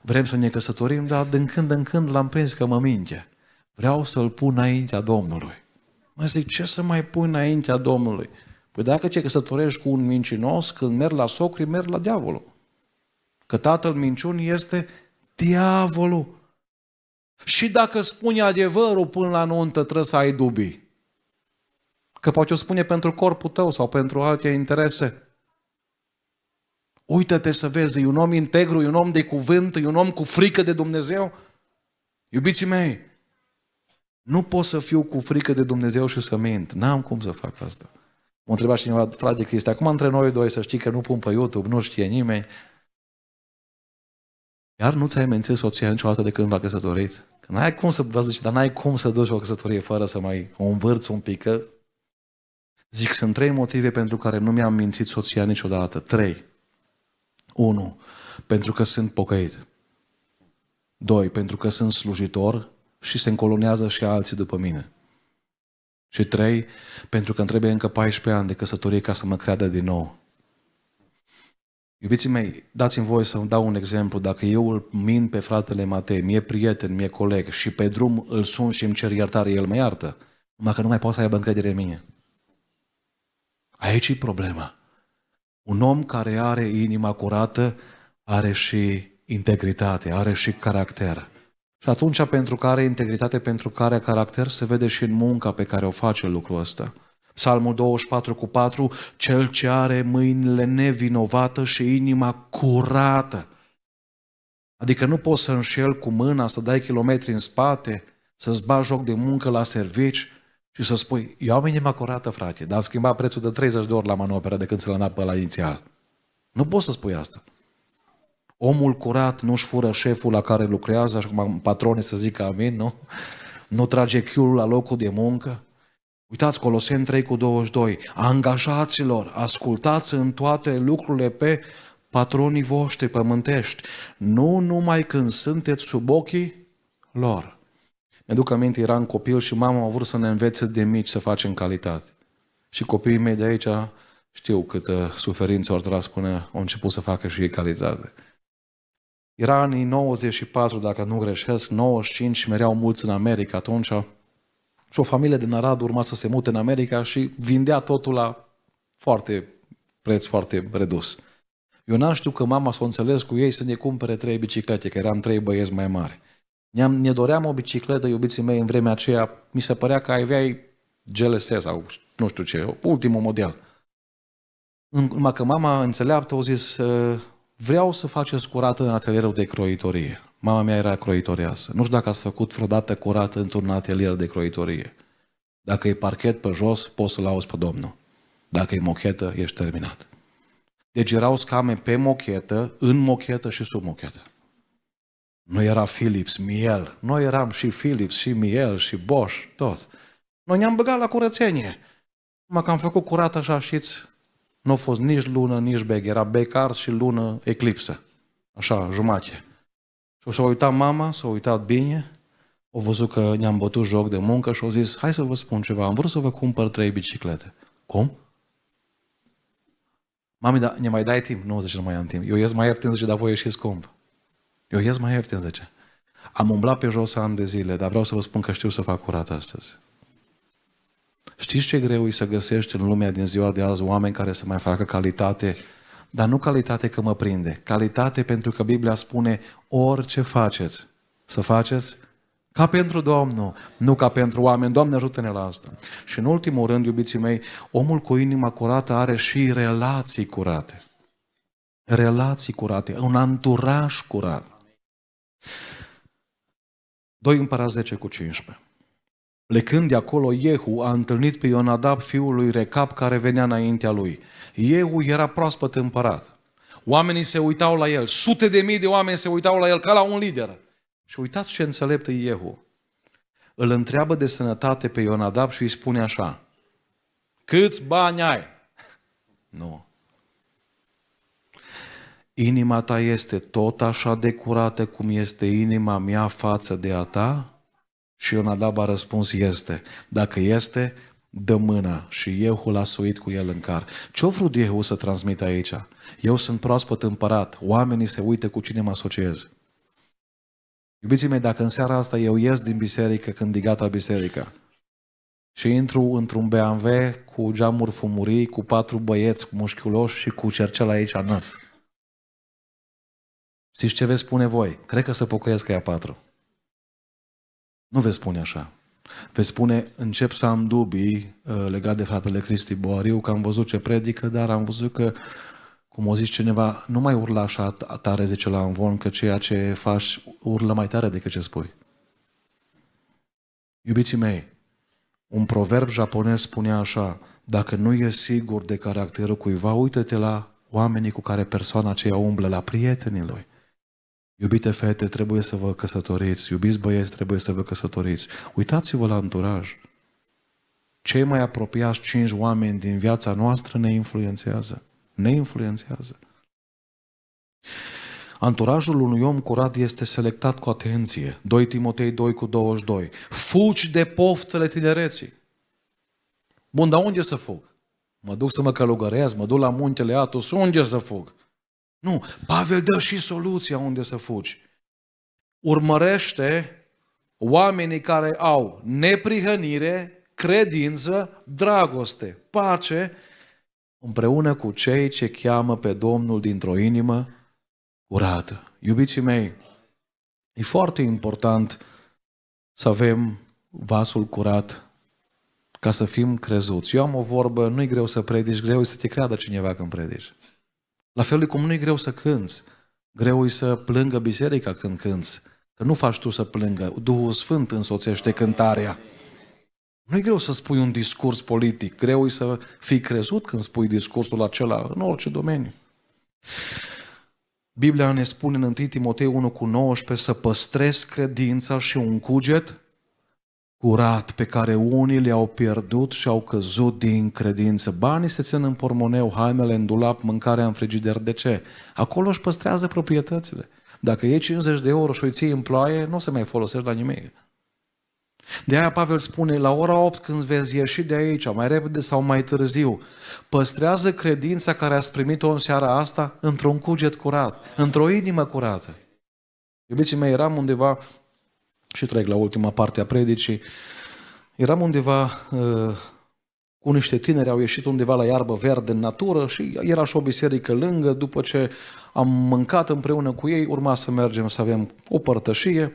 vrem să ne căsătorim, dar din când în când l-am prins că mă minge. Vreau să-l pun înaintea Domnului. Mă zic, ce să mai pun înaintea Domnului? Păi dacă ce căsătorești cu un mincinos, când merg la socri, merg la diavolul. Că tatăl minciunii este diavolul. Și dacă spune adevărul până la nuntă, trebuie să ai dubii. Că poate o spune pentru corpul tău sau pentru alte interese. Uită-te să vezi, e un om integru, e un om de cuvânt, e un om cu frică de Dumnezeu. Iubiții mei, nu pot să fiu cu frică de Dumnezeu și să mint. N-am cum să fac asta. Mă întreba întrebat cineva, frate Cristi, acum între noi doi să știi că nu pun pe YouTube, nu știe nimeni. Iar nu ți-ai mențit soția niciodată de când v-a căsătorit? Că n-ai cum să vă zice, dar n-ai cum să duci o căsătorie fără să mai o învârți un pic. Zic, sunt trei motive pentru care nu mi-am mințit soția niciodată. Trei. Unu, pentru că sunt pocăit. Doi, pentru că sunt slujitor și se încolonează și alții după mine. Și trei, pentru că îmi trebuie încă 14 ani de căsătorie ca să mă creadă din nou. Iubiții mei, dați-mi voie să dau un exemplu. Dacă eu îl min pe fratele Matei, mie prieten, mie coleg și pe drum îl sun și îmi cer iertare, el mă iartă. Numai că nu mai poate să aibă încredere în mine. Aici e problema. Un om care are inima curată are și integritate, are și caracter. Și atunci pentru că are integritate, pentru că are caracter, se vede și în munca pe care o face lucrul ăsta. Psalmul 24 cu 4, cel ce are mâinile nevinovată și inima curată. Adică nu poți să înșel cu mâna, să dai kilometri în spate, să-ți bagi joc de muncă la servici și să spui, eu am inima curată, frate, dar am schimbat prețul de 30 de ori la manoperă de când se lăna pe la inițial. Nu poți să spui asta. Omul curat nu-și fură șeful la care lucrează, așa cum patronii să zică amin, nu? Nu trage chiul la locul de muncă. Uitați Coloseni 3 cu 22. Angajaților, ascultați în toate lucrurile pe patronii voștri pământești, nu numai când sunteți sub ochii lor. Mi-aduc aminte, eram copil și mama a vrut să ne învețe de mici să facem calitate. Și copiii mei de aici știu câtă suferință au tras până au început să facă și ei calitate. Era anii 94, dacă nu greșesc, 95 și mereau mulți în America atunci. Și o familie din Arad urma să se mute în America și vindea totul la foarte preț foarte redus. Eu n știu că mama s a înțeles cu ei să ne cumpere trei biciclete, că eram trei băieți mai mari. Ne-am, ne doream o bicicletă, iubiții mei, în vremea aceea. Mi se părea că aveai GLS sau nu știu ce, ultimul model. Numai că mama înțeleaptă, au zis, ă, vreau să faceți curată în atelierul de croitorie. Mama mea era croitoreasă. Nu știu dacă ați făcut vreodată curată într-un atelier de croitorie. Dacă e parchet pe jos, poți să-l auzi pe Domnul. Dacă e mochetă, ești terminat. Deci erau scame pe mochetă, în mochetă și sub mochetă. Nu era Philips, Miel. Noi eram și Philips, și Miel, și Bosch, toți. Noi ne-am băgat la curățenie. Numai că am făcut curat așa, știți, nu a fost nici lună, nici bec. Era bec ars și lună eclipsă. Așa, jumate. Și o a uitat mama, s-a uitat bine, o văzut că ne-am bătut joc de muncă și au zis, hai să vă spun ceva, am vrut să vă cumpăr trei biciclete. Cum? Mami, da, ne mai dai timp? Nu, zice, nu mai am timp. Eu ies mai ieftin, zice, dar voi ieșiți scump. Eu ies mai ieftin, zice. Am umblat pe jos ani de zile, dar vreau să vă spun că știu să fac curat astăzi. Știți ce greu e să găsești în lumea din ziua de azi oameni care să mai facă calitate, dar nu calitate că mă prinde, calitate pentru că Biblia spune orice faceți, să faceți ca pentru Domnul, nu ca pentru oameni. Doamne, ajută-ne la asta. Și în ultimul rând, iubiții mei, omul cu inima curată are și relații curate. Relații curate, un anturaj curat. 2 împărați 10 cu 15. Plecând de acolo, Iehu a întâlnit pe Ionadab, fiul lui Recap, care venea înaintea lui. Iehu era proaspăt împărat. Oamenii se uitau la el, sute de mii de oameni se uitau la el ca la un lider. Și uitați ce înțelept e Jehu. Îl întreabă de sănătate pe Ionadab și îi spune așa. Câți bani ai? Nu. Inima ta este tot așa de curată cum este inima mea față de a ta? Și Ionadab a răspuns, este. Dacă este, dă mâna. Și Jehu l-a suit cu el în car. Ce-o vrut Jehu să transmită aici? Eu sunt proaspăt împărat. Oamenii se uită cu cine mă asociez. Iubiții mei, dacă în seara asta eu ies din biserică când e gata biserica și intru într-un BMW cu geamuri fumurii, cu patru băieți mușchiuloși și cu cercel aici a nas. Știți ce veți spune voi? Cred că să pocăiesc ea patru. Nu vei spune așa. Vei spune, încep să am dubii uh, legat de fratele Cristi Boariu, că am văzut ce predică, dar am văzut că, cum o zice cineva, nu mai urla așa tare, zice la învon, că ceea ce faci urlă mai tare decât ce spui. Iubiții mei, un proverb japonez spunea așa, dacă nu e sigur de caracterul cuiva, uită-te la oamenii cu care persoana aceea umblă, la prietenii lui. Iubite fete, trebuie să vă căsătoriți. Iubiți băieți, trebuie să vă căsătoriți. Uitați-vă la anturaj. Cei mai apropiați cinci oameni din viața noastră ne influențează. Ne influențează. Anturajul unui om curat este selectat cu atenție. 2 Timotei 2 cu 22. Fugi de poftele tinereții. Bun, dar unde să fug? Mă duc să mă călugăresc, mă duc la muntele Atos, unde să fug? Nu, Pavel dă și soluția unde să fugi. Urmărește oamenii care au neprihănire, credință, dragoste, pace, împreună cu cei ce cheamă pe Domnul dintr-o inimă curată. Iubiții mei, e foarte important să avem vasul curat ca să fim crezuți. Eu am o vorbă, nu-i greu să predici, greu e să te creadă cineva când predici. La fel cum nu e greu să cânți, greu e să plângă biserica când cânți, că nu faci tu să plângă, Duhul Sfânt însoțește cântarea. Nu e greu să spui un discurs politic, greu e să fii crezut când spui discursul acela, în orice domeniu. Biblia ne spune în 1 Timotei 1 cu 19 să păstrezi credința și un cuget curat pe care unii le-au pierdut și au căzut din credință. Banii se țin în pormoneu, hainele în dulap, mâncarea în frigider. De ce? Acolo își păstrează proprietățile. Dacă iei 50 de euro și o ții în ploaie, nu o să mai folosești la nimic. De aia Pavel spune, la ora 8 când vezi ieși de aici, mai repede sau mai târziu, păstrează credința care ați primit-o în seara asta într-un cuget curat, într-o inimă curată. Iubiții mei, eram undeva și trec la ultima parte a predicii, eram undeva uh, cu niște tineri, au ieșit undeva la iarbă verde în natură și era și o biserică lângă, după ce am mâncat împreună cu ei, urma să mergem să avem o părtășie.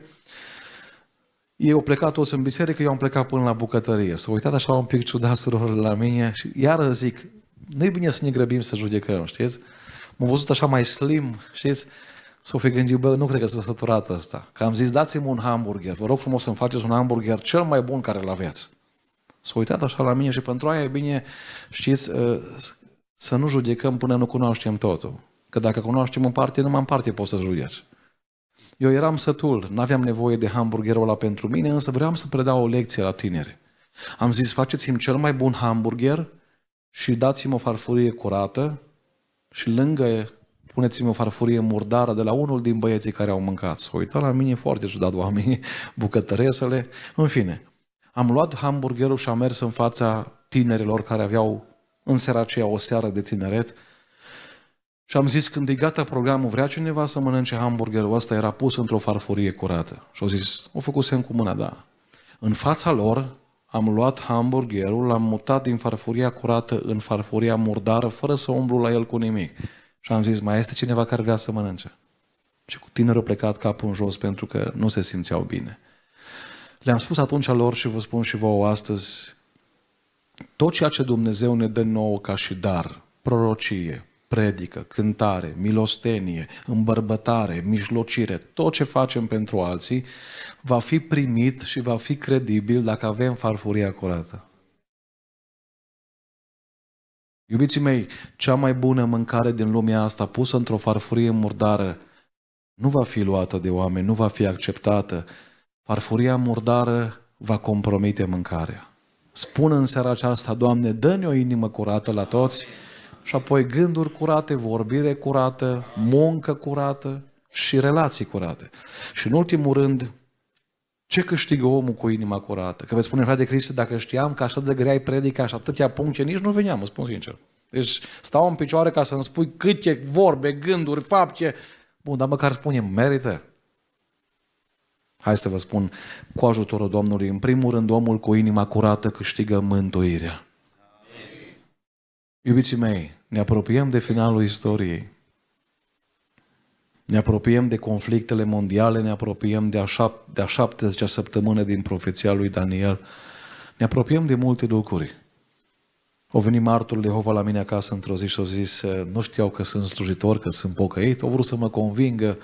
Ei au plecat toți în biserică, eu am plecat până la bucătărie. S-au uitat așa un pic ciudat surorile la mine și iar zic, nu-i bine să ne grăbim să judecăm, știți? M-au văzut așa mai slim, știți? s-o fi gândit, bă, nu cred că s-a săturat ăsta. Că am zis, dați-mi un hamburger, vă rog frumos să-mi faceți un hamburger cel mai bun care îl aveați. S-a uitat așa la mine și pentru aia e bine, știți, ă, să nu judecăm până nu cunoaștem totul. Că dacă cunoaștem în parte, numai în parte poți să judeci. Eu eram sătul, Nu aveam nevoie de hamburgerul ăla pentru mine, însă vreau să predau o lecție la tineri. Am zis, faceți-mi cel mai bun hamburger și dați-mi o farfurie curată și lângă puneți-mi o farfurie murdară de la unul din băieții care au mâncat. s au uitat la mine foarte ciudat oamenii, bucătăresele. În fine, am luat hamburgerul și am mers în fața tinerilor care aveau în seara aceea o seară de tineret și am zis, când e gata programul, vrea cineva să mănânce hamburgerul ăsta, era pus într-o farfurie curată. Și au zis, o făcusem cu mâna, da. În fața lor am luat hamburgerul, l-am mutat din farfuria curată în farfuria murdară, fără să umblu la el cu nimic. Și am zis, mai este cineva care vrea să mănânce. Și cu tinerul plecat capul în jos pentru că nu se simțeau bine. Le-am spus atunci lor și vă spun și vouă astăzi, tot ceea ce Dumnezeu ne dă nouă ca și dar, prorocie, predică, cântare, milostenie, îmbărbătare, mijlocire, tot ce facem pentru alții, va fi primit și va fi credibil dacă avem farfuria curată. Iubiții mei, cea mai bună mâncare din lumea asta pusă într-o farfurie murdară nu va fi luată de oameni, nu va fi acceptată. Farfuria murdară va compromite mâncarea. Spun în seara aceasta, Doamne, dă-ne o inimă curată la toți și apoi gânduri curate, vorbire curată, muncă curată și relații curate. Și în ultimul rând, ce câștigă omul cu inima curată? Că vă spune, frate Cristi, dacă știam că așa de grea e predica și atâtea puncte, nici nu veneam, îți spun sincer. Deci stau în picioare ca să-mi spui câte vorbe, gânduri, fapte. Bun, dar măcar spune, merită. Hai să vă spun, cu ajutorul Domnului, în primul rând, omul cu inima curată câștigă mântuirea. Iubiții mei, ne apropiem de finalul istoriei. Ne apropiem de conflictele mondiale, ne apropiem de a, șap- de a 70 săptămână din profeția lui Daniel. Ne apropiem de multe lucruri. O venit martorul de Jehova la mine acasă într-o zi și au zis, eh, nu știau că sunt slujitor, că sunt pocăit, au vrut să mă convingă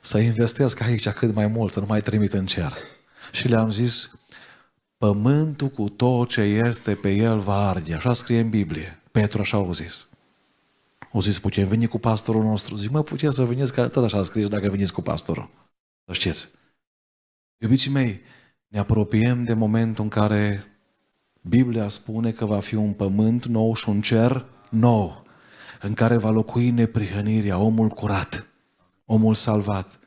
să investesc aici cât mai mult, să nu mai trimit în cer. Și le-am zis, pământul cu tot ce este pe el va arde. Așa scrie în Biblie. Petru așa au zis. O zis, putem veni cu pastorul nostru? Zic, mă, putem să veniți, că tot așa scrie, dacă veniți cu pastorul. Să știți. Iubiții mei, ne apropiem de momentul în care Biblia spune că va fi un pământ nou și un cer nou, în care va locui neprihănirea, omul curat, omul salvat.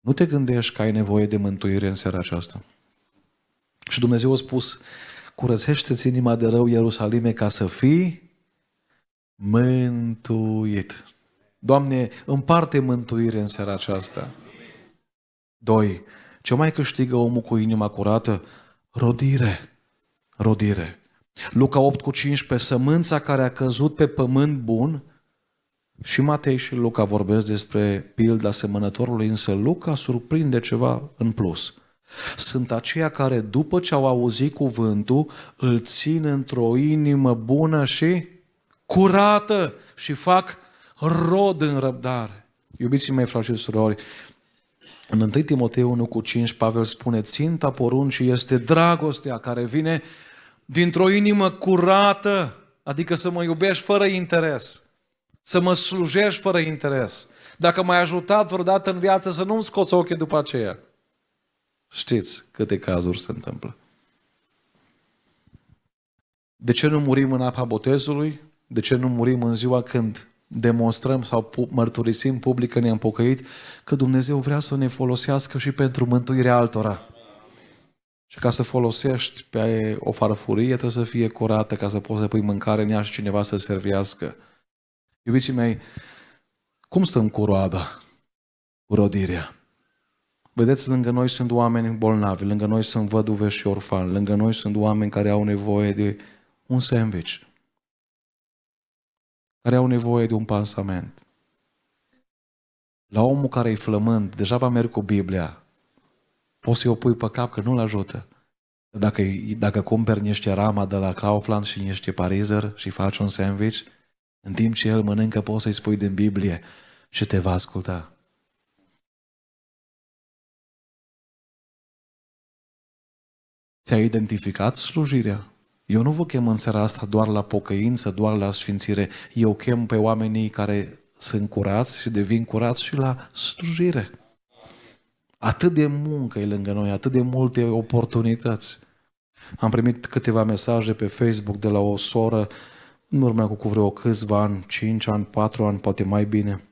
Nu te gândești că ai nevoie de mântuire în seara aceasta. Și Dumnezeu a spus, curățește-ți inima de rău, Ierusalime, ca să fii mântuit. Doamne, împarte mântuire în seara aceasta. Doi, Ce mai câștigă omul cu inima curată? Rodire. Rodire. Luca 8 cu 15, sămânța care a căzut pe pământ bun și Matei și Luca vorbesc despre pilda semănătorului, însă Luca surprinde ceva în plus. Sunt aceia care după ce au auzit cuvântul, îl țin într-o inimă bună și curată și fac rod în răbdare. Iubiții mei, frați și surori, în 1 Timoteu 1 cu 5, Pavel spune, ținta poruncii este dragostea care vine dintr-o inimă curată, adică să mă iubești fără interes, să mă slujești fără interes. Dacă m-ai ajutat vreodată în viață să nu-mi scoți ochii după aceea. Știți câte cazuri se întâmplă. De ce nu murim în apa botezului? De ce nu murim în ziua când demonstrăm sau mărturisim public că ne-am pocăit? Că Dumnezeu vrea să ne folosească și pentru mântuirea altora. Și ca să folosești pe o farfurie trebuie să fie curată ca să poți să pui mâncare în ea și cineva să servească. Iubiții mei, cum stăm cu roada, cu rodirea? Vedeți, lângă noi sunt oameni bolnavi, lângă noi sunt văduve și orfani, lângă noi sunt oameni care au nevoie de un sandwich, care au nevoie de un pansament. La omul care e flămând, deja va merg cu Biblia, poți să-i o pui pe cap că nu-l ajută. Dacă, dacă cumperi niște rama de la Kaufland și niște parizer și faci un sandwich, în timp ce el mănâncă, poți să-i spui din Biblie și te va asculta. Ți-ai identificat slujirea? Eu nu vă chem în seara asta doar la pocăință, doar la sfințire. Eu chem pe oamenii care sunt curați și devin curați și la slujire. Atât de muncă e lângă noi, atât de multe oportunități. Am primit câteva mesaje pe Facebook de la o soră, în urmă cu vreo câțiva ani, 5 ani, 4 ani, poate mai bine.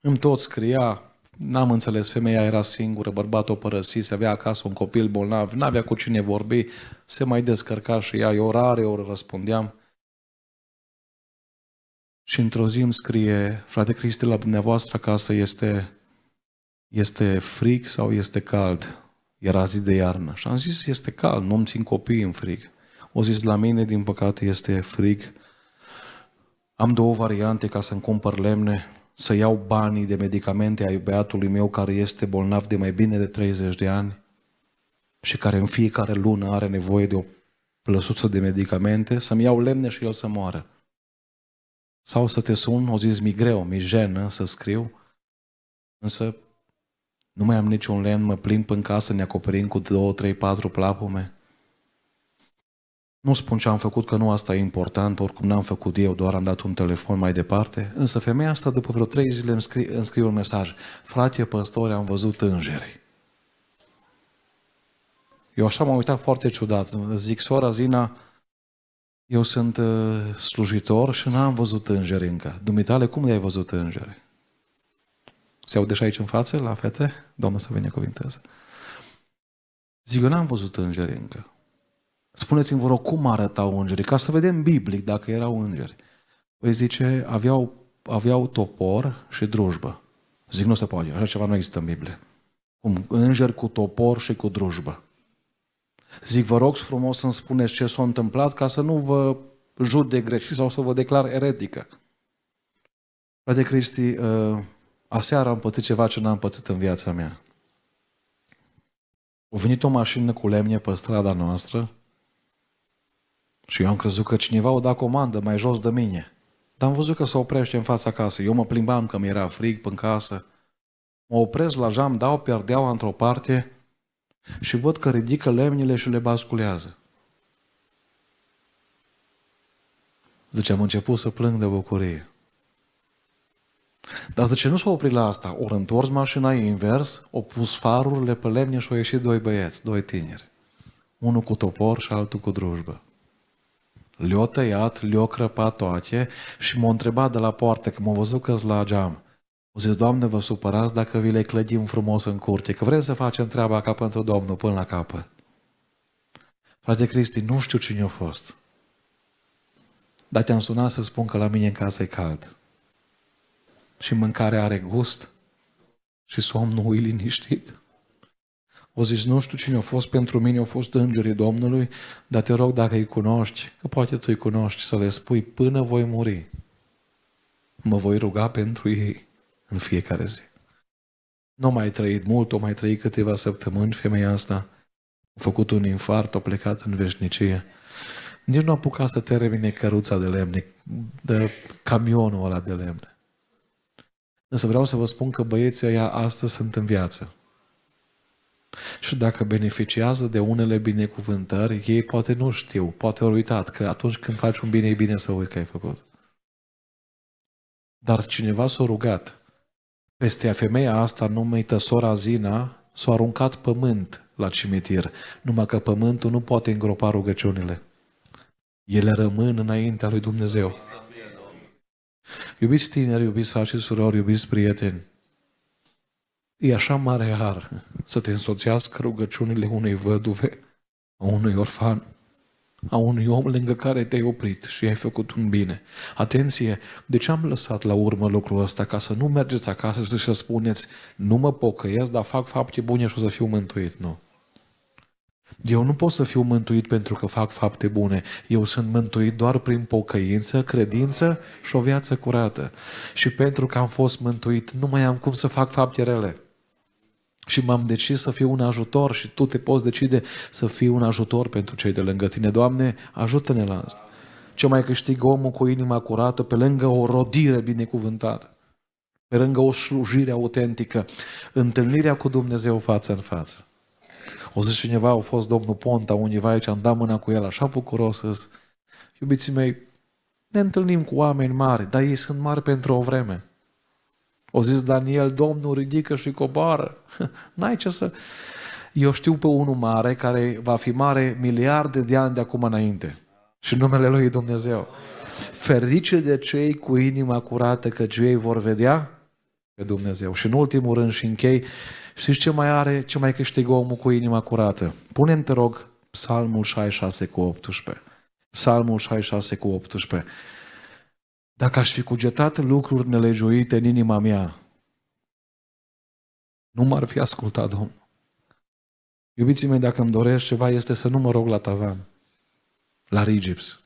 Îmi tot scria N-am înțeles, femeia era singură, bărbatul o se avea acasă un copil bolnav, n-avea cu cine vorbi, se mai descărca și ea, eu rare ori răspundeam. Și într-o zi îmi scrie, frate Cristi, la dumneavoastră acasă este, este frig sau este cald? Era zi de iarnă. Și am zis, este cald, nu-mi țin copiii în frig. O zis, la mine, din păcate, este frig. Am două variante ca să-mi cumpăr lemne să iau banii de medicamente ai băiatului meu care este bolnav de mai bine de 30 de ani și care în fiecare lună are nevoie de o plăsuță de medicamente, să-mi iau lemne și el să moară. Sau să te sun, o zis mi greu, mi jenă să scriu, însă nu mai am niciun lemn, mă plimb în casă, ne acoperim cu două, trei, patru plapume. Nu spun ce am făcut, că nu asta e important, oricum n-am făcut eu, doar am dat un telefon mai departe. Însă femeia asta, după vreo trei zile, îmi scrie, îmi scrie un mesaj. Frate păstori, am văzut îngeri. Eu așa m-am uitat foarte ciudat. Zic, sora Zina, eu sunt uh, slujitor și n-am văzut îngeri încă. Dumitale, cum le ai văzut îngeri? Se aude și aici în față, la fete? Doamna să vă binecuvinteze. Zic, eu n-am văzut îngeri încă. Spuneți-mi, vă rog, cum arătau îngerii? Ca să vedem biblic dacă erau îngeri. Păi zice, aveau, aveau topor și drujbă. Zic, nu se poate, așa ceva nu există în Biblie. Cum? Îngeri cu topor și cu drujbă. Zic, vă rog frumos să-mi spuneți ce s-a întâmplat ca să nu vă jud de greșit sau să vă declar eretică. Frate Cristi, uh, aseară am pățit ceva ce n-am pățit în viața mea. A venit o mașină cu lemne pe strada noastră și eu am crezut că cineva o da comandă mai jos de mine. Dar am văzut că se s oprește în fața casei. Eu mă plimbam că mi-era frig până casă. Mă opresc la jam, dau perdeaua într-o parte și văd că ridică lemnile și le basculează. Zice, am început să plâng de bucurie. Dar zice, nu s-a oprit la asta. Ori întors mașina invers, o pus farurile pe lemne și au ieșit doi băieți, doi tineri. Unul cu topor și altul cu drujbă le-o tăiat, le-o crăpat toate și m-a întrebat de la poartă, că m-a văzut că la geam. O zis, Doamne, vă supărați dacă vi le clădim frumos în curte, că vrem să facem treaba ca pentru Domnul până la capă. Frate Cristi, nu știu cine a fost, dar te-am sunat să spun că la mine în casă e cald. Și mâncarea are gust și somnul e liniștit. O zici, nu știu cine a fost pentru mine, au fost îngerii Domnului, dar te rog dacă îi cunoști, că poate tu îi cunoști, să le spui până voi muri. Mă voi ruga pentru ei în fiecare zi. Nu mai trăit mult, o mai trăit câteva săptămâni femeia asta. A făcut un infart, a plecat în veșnicie. Nici nu a apucat să termine căruța de lemne, de camionul ăla de lemne. Însă vreau să vă spun că băieții aia astăzi sunt în viață. Și dacă beneficiază de unele binecuvântări, ei poate nu știu, poate au uitat că atunci când faci un bine, e bine să uiți că ai făcut. Dar cineva s-a rugat. Peste femeia asta numită sora Zina s-a aruncat pământ la cimitir, numai că pământul nu poate îngropa rugăciunile. Ele rămân înaintea lui Dumnezeu. Iubiți tineri, iubiți frați și surori, iubiți prieteni, E așa mare har să te însoțească rugăciunile unei văduve, a unui orfan, a unui om lângă care te-ai oprit și ai făcut un bine. Atenție, de ce am lăsat la urmă lucrul ăsta? Ca să nu mergeți acasă și să spuneți, nu mă pocăiesc, dar fac fapte bune și o să fiu mântuit. Nu. Eu nu pot să fiu mântuit pentru că fac fapte bune. Eu sunt mântuit doar prin pocăință, credință și o viață curată. Și pentru că am fost mântuit, nu mai am cum să fac fapte rele și m-am decis să fiu un ajutor și Tu te poți decide să fii un ajutor pentru cei de lângă Tine. Doamne, ajută-ne la asta. Ce mai câștigă omul cu inima curată pe lângă o rodire binecuvântată, pe lângă o slujire autentică, întâlnirea cu Dumnezeu față în față. O zis cineva, a fost domnul Ponta undeva aici, am dat mâna cu el așa bucuros, iubiții mei, ne întâlnim cu oameni mari, dar ei sunt mari pentru o vreme. O zis Daniel, Domnul ridică și coboară. N-ai ce să... Eu știu pe unul mare care va fi mare miliarde de ani de acum înainte. Și numele lui e Dumnezeu. Ferice de cei cu inima curată, că ei vor vedea pe Dumnezeu. Și în ultimul rând și închei, știți ce mai are, ce mai câștigă omul cu inima curată? pune te rog, Psalmul 66 cu 18. Psalmul 66 cu 18. Dacă aș fi cugetat lucruri nelegiuite în inima mea, nu m-ar fi ascultat Domnul. Iubiții mei, dacă îmi doresc ceva, este să nu mă rog la tavan, la rigips.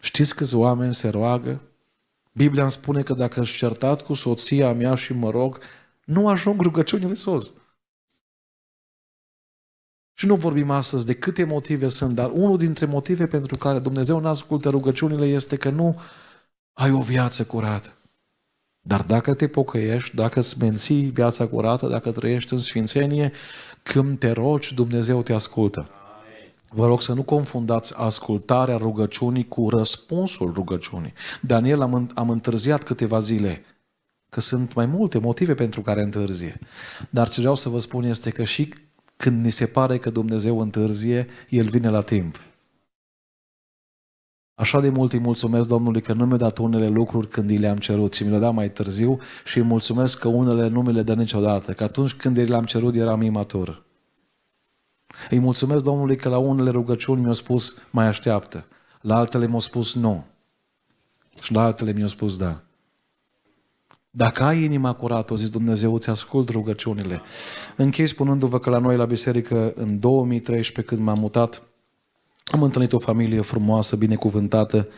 Știți câți oameni se roagă? Biblia îmi spune că dacă își certat cu soția mea și mă rog, nu ajung rugăciunile sos. Și nu vorbim astăzi de câte motive sunt, dar unul dintre motive pentru care Dumnezeu nu ascultă rugăciunile este că nu ai o viață curată. Dar dacă te pocăiești, dacă îți menții viața curată, dacă trăiești în sfințenie, când te rogi, Dumnezeu te ascultă. Vă rog să nu confundați ascultarea rugăciunii cu răspunsul rugăciunii. Daniel, am, am întârziat câteva zile, că sunt mai multe motive pentru care întârzie. Dar ce vreau să vă spun este că și când ni se pare că Dumnezeu întârzie, El vine la timp. Așa de mult îi mulțumesc Domnului că nu mi-a dat unele lucruri când i le-am cerut, ci mi le-a dat mai târziu și îi mulțumesc că unele nu mi le dă niciodată, că atunci când i le-am cerut eram imatur. Îi mulțumesc Domnului că la unele rugăciuni mi-a spus mai așteaptă, la altele mi-a spus nu și la altele mi-a spus da. Dacă ai inima curată, o zis Dumnezeu, îți ascult rugăciunile. Închei spunându-vă că la noi la biserică în 2013 când m-am mutat am întâlnit o familie frumoasă, binecuvântată,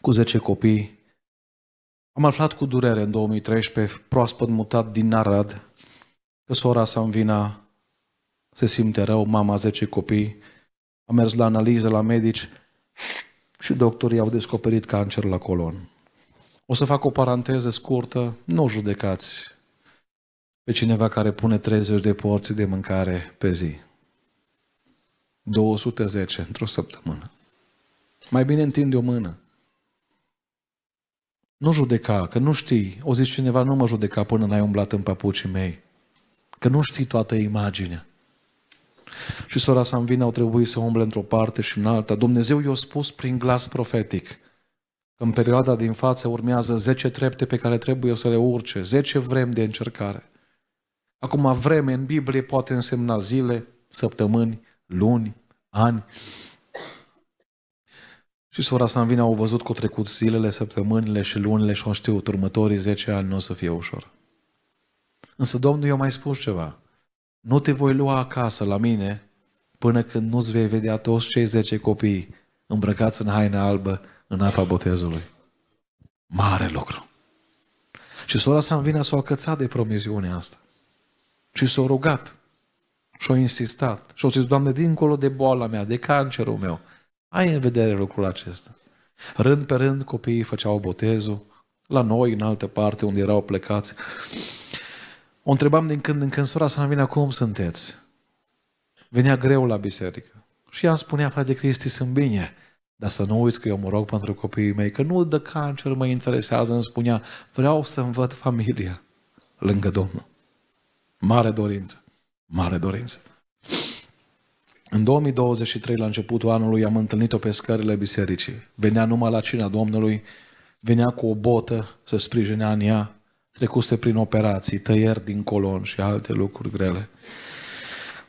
cu 10 copii. Am aflat cu durere în 2013, proaspăt mutat din Arad, că sora sa în vina se simte rău, mama 10 copii. Am mers la analize, la medici și doctorii au descoperit cancer la colon. O să fac o paranteză scurtă, nu judecați pe cineva care pune 30 de porții de mâncare pe zi. 210 într-o săptămână. Mai bine întinde o mână. Nu judeca, că nu știi. O zici cineva, nu mă judeca până n-ai umblat în papucii mei. Că nu știi toată imaginea. Și sora Samvina au trebuit să umble într-o parte și în alta. Dumnezeu i-a spus prin glas profetic că în perioada din față urmează 10 trepte pe care trebuie să le urce, 10 vrem de încercare. Acum, vreme în Biblie poate însemna zile, săptămâni, luni, ani. Și sora vine, au văzut cu trecut zilele, săptămânile și lunile și au știut, următorii 10 ani nu o să fie ușor. Însă Domnul i-a mai spus ceva. Nu te voi lua acasă la mine până când nu-ți vei vedea toți cei 10 copii îmbrăcați în haină albă în apa botezului. Mare lucru. Și sora vine, s-a cățat de promisiunea asta. Și s-a rugat și-au insistat și-au zis, Doamne, dincolo de boala mea, de cancerul meu, ai în vedere lucrul acesta. Rând pe rând copiii făceau botezul, la noi, în altă parte, unde erau plecați. O întrebam din când în când, sora să vină cum sunteți? Venea greu la biserică. Și ea spunea, frate Cristi, sunt bine. Dar să nu uiți că eu mă rog pentru copiii mei, că nu de cancer mă interesează, îmi spunea, vreau să-mi văd familia lângă Domnul. Mare dorință. Mare dorință. În 2023, la începutul anului, am întâlnit-o pe scările bisericii. Venea numai la cina Domnului, venea cu o botă să sprijine în ea, trecuse prin operații, tăieri din colon și alte lucruri grele.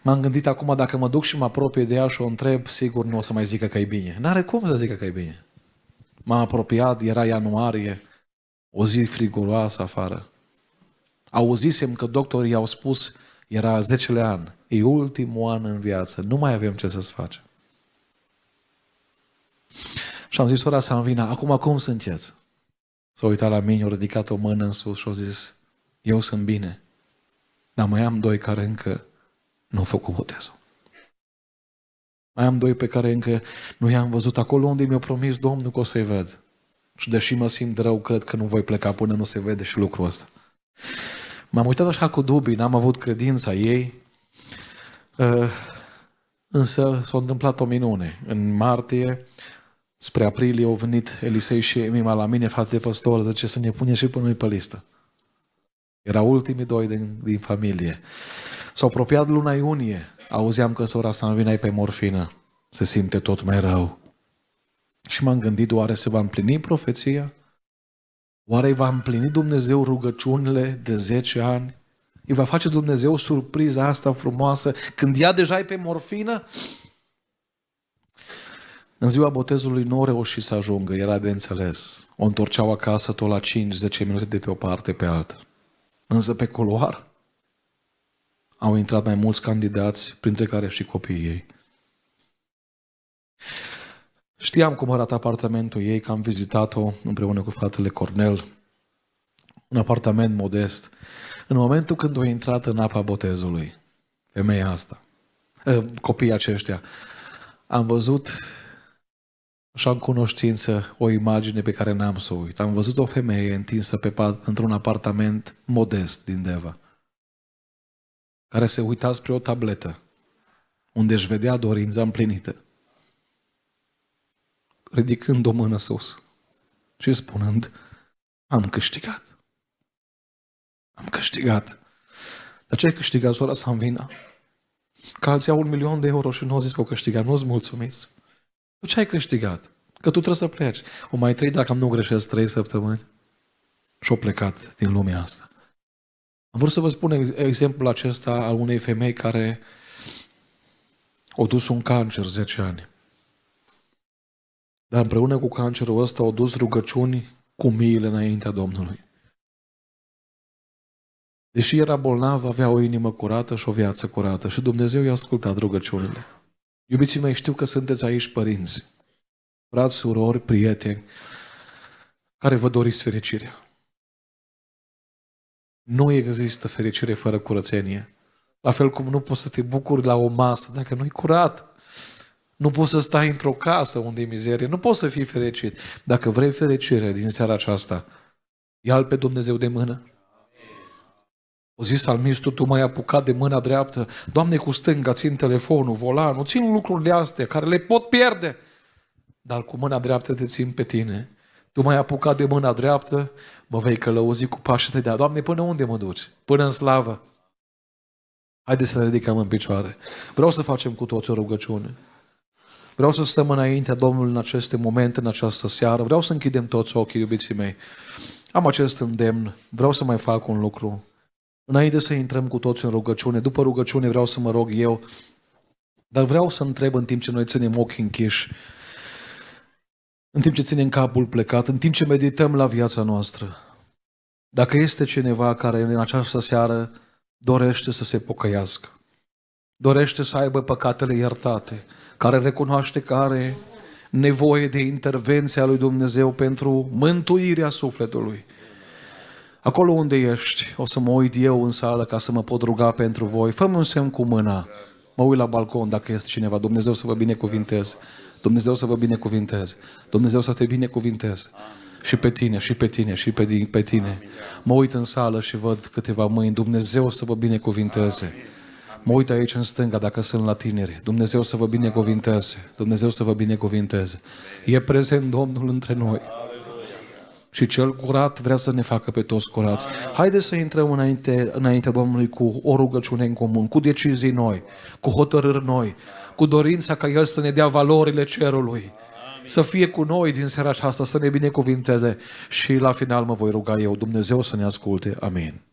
M-am gândit acum, dacă mă duc și mă apropie de ea și o întreb, sigur nu o să mai zică că e bine. N-are cum să zică că e bine. M-am apropiat, era ianuarie, o zi friguroasă afară. Auzisem că doctorii au spus era al zecelea an. E ultimul an în viață. Nu mai avem ce să-ți facem. Și am zis, sora vină. acum cum sunteți? S-a uitat la mine, a ridicat o mână în sus și a zis, eu sunt bine, dar mai am doi care încă nu au făcut botezul. Mai am doi pe care încă nu i-am văzut acolo unde mi-a promis Domnul că o să-i văd. Și deși mă simt rău, cred că nu voi pleca până nu se vede și lucrul ăsta. M-am uitat așa cu dubii, n-am avut credința ei, uh, însă s-a întâmplat o minune. În martie, spre aprilie, au venit Elisei și Emima la mine, frate păstor, zice să ne pune și pe noi pe listă. Era ultimii doi din, din familie. S-a apropiat luna iunie, auzeam că sora Sanvina vine pe morfină. Se simte tot mai rău. Și m-am gândit, oare se va împlini profeția? Oare îi va împlini Dumnezeu rugăciunile de 10 ani? Îi va face Dumnezeu surpriza asta frumoasă când ea deja e pe morfină? În ziua botezului nu reuși să ajungă, era de înțeles. O întorceau acasă tot la 5-10 minute de pe o parte pe alta. Însă pe culoar au intrat mai mulți candidați, printre care și copiii ei. Știam cum arată apartamentul ei, că am vizitat-o împreună cu fratele Cornel, un apartament modest. În momentul când a intrat în apa botezului, femeia asta, eh, copiii aceștia, am văzut așa în cunoștință o imagine pe care n-am să o uit. Am văzut o femeie întinsă pe pat, într-un apartament modest din Deva, care se uita spre o tabletă, unde își vedea dorința împlinită ridicând o mână sus și spunând, am câștigat. Am câștigat. Dar ce ai câștigat, sora Sanvina? Că alții au un milion de euro și nu au zis că au câștigat. Nu-ți mulțumiți. Tu ce ai câștigat? Că tu trebuie să pleci. O mai trei, dacă nu greșesc, trei săptămâni. Și au plecat din lumea asta. Am vrut să vă spun exemplul acesta al unei femei care o dus un cancer 10 ani. Dar împreună cu cancerul ăsta au dus rugăciuni cu miile înaintea Domnului. Deși era bolnav, avea o inimă curată și o viață curată și Dumnezeu i-a ascultat rugăciunile. Iubiții mei, știu că sunteți aici părinți, frați, surori, prieteni, care vă doriți fericirea. Nu există fericire fără curățenie. La fel cum nu poți să te bucuri la o masă dacă nu-i curat. Nu poți să stai într-o casă unde e mizerie. Nu poți să fii fericit. Dacă vrei fericire din seara aceasta, ia pe Dumnezeu de mână. O zis salmistul, tu m-ai apucat de mâna dreaptă. Doamne, cu stânga țin telefonul, volanul, țin lucrurile astea care le pot pierde. Dar cu mâna dreaptă te țin pe tine. Tu m-ai apucat de mâna dreaptă, mă vei călăuzi cu pașii de dea. Doamne, până unde mă duci? Până în slavă. Haideți să ne ridicăm în picioare. Vreau să facem cu toți o rugăciune. Vreau să stăm înaintea Domnului în aceste momente, în această seară. Vreau să închidem toți ochii, iubiții mei. Am acest îndemn. Vreau să mai fac un lucru. Înainte să intrăm cu toți în rugăciune, după rugăciune vreau să mă rog eu, dar vreau să întreb în timp ce noi ținem ochii închiși, în timp ce ținem capul plecat, în timp ce medităm la viața noastră, dacă este cineva care în această seară dorește să se pocăiască, dorește să aibă păcatele iertate, care recunoaște că are nevoie de intervenția lui Dumnezeu pentru mântuirea sufletului. Acolo unde ești, o să mă uit eu în sală ca să mă pot ruga pentru voi. fă un semn cu mâna. Mă uit la balcon dacă este cineva. Dumnezeu să vă binecuvintez. Dumnezeu să vă binecuvintez. Dumnezeu să te binecuvintez. Și pe tine, și pe tine, și pe, pe tine. Mă uit în sală și văd câteva mâini. Dumnezeu să vă binecuvinteze. Amin. Mă uit aici în stânga dacă sunt la tineri. Dumnezeu să vă binecuvinteze. Dumnezeu să vă binecuvinteze. E prezent Domnul între noi. Și cel curat vrea să ne facă pe toți curați. Haideți să intrăm înainte, înainte Domnului cu o rugăciune în comun, cu decizii noi, cu hotărâri noi, cu dorința ca El să ne dea valorile cerului să fie cu noi din seara aceasta, să ne binecuvinteze și la final mă voi ruga eu, Dumnezeu să ne asculte. Amin.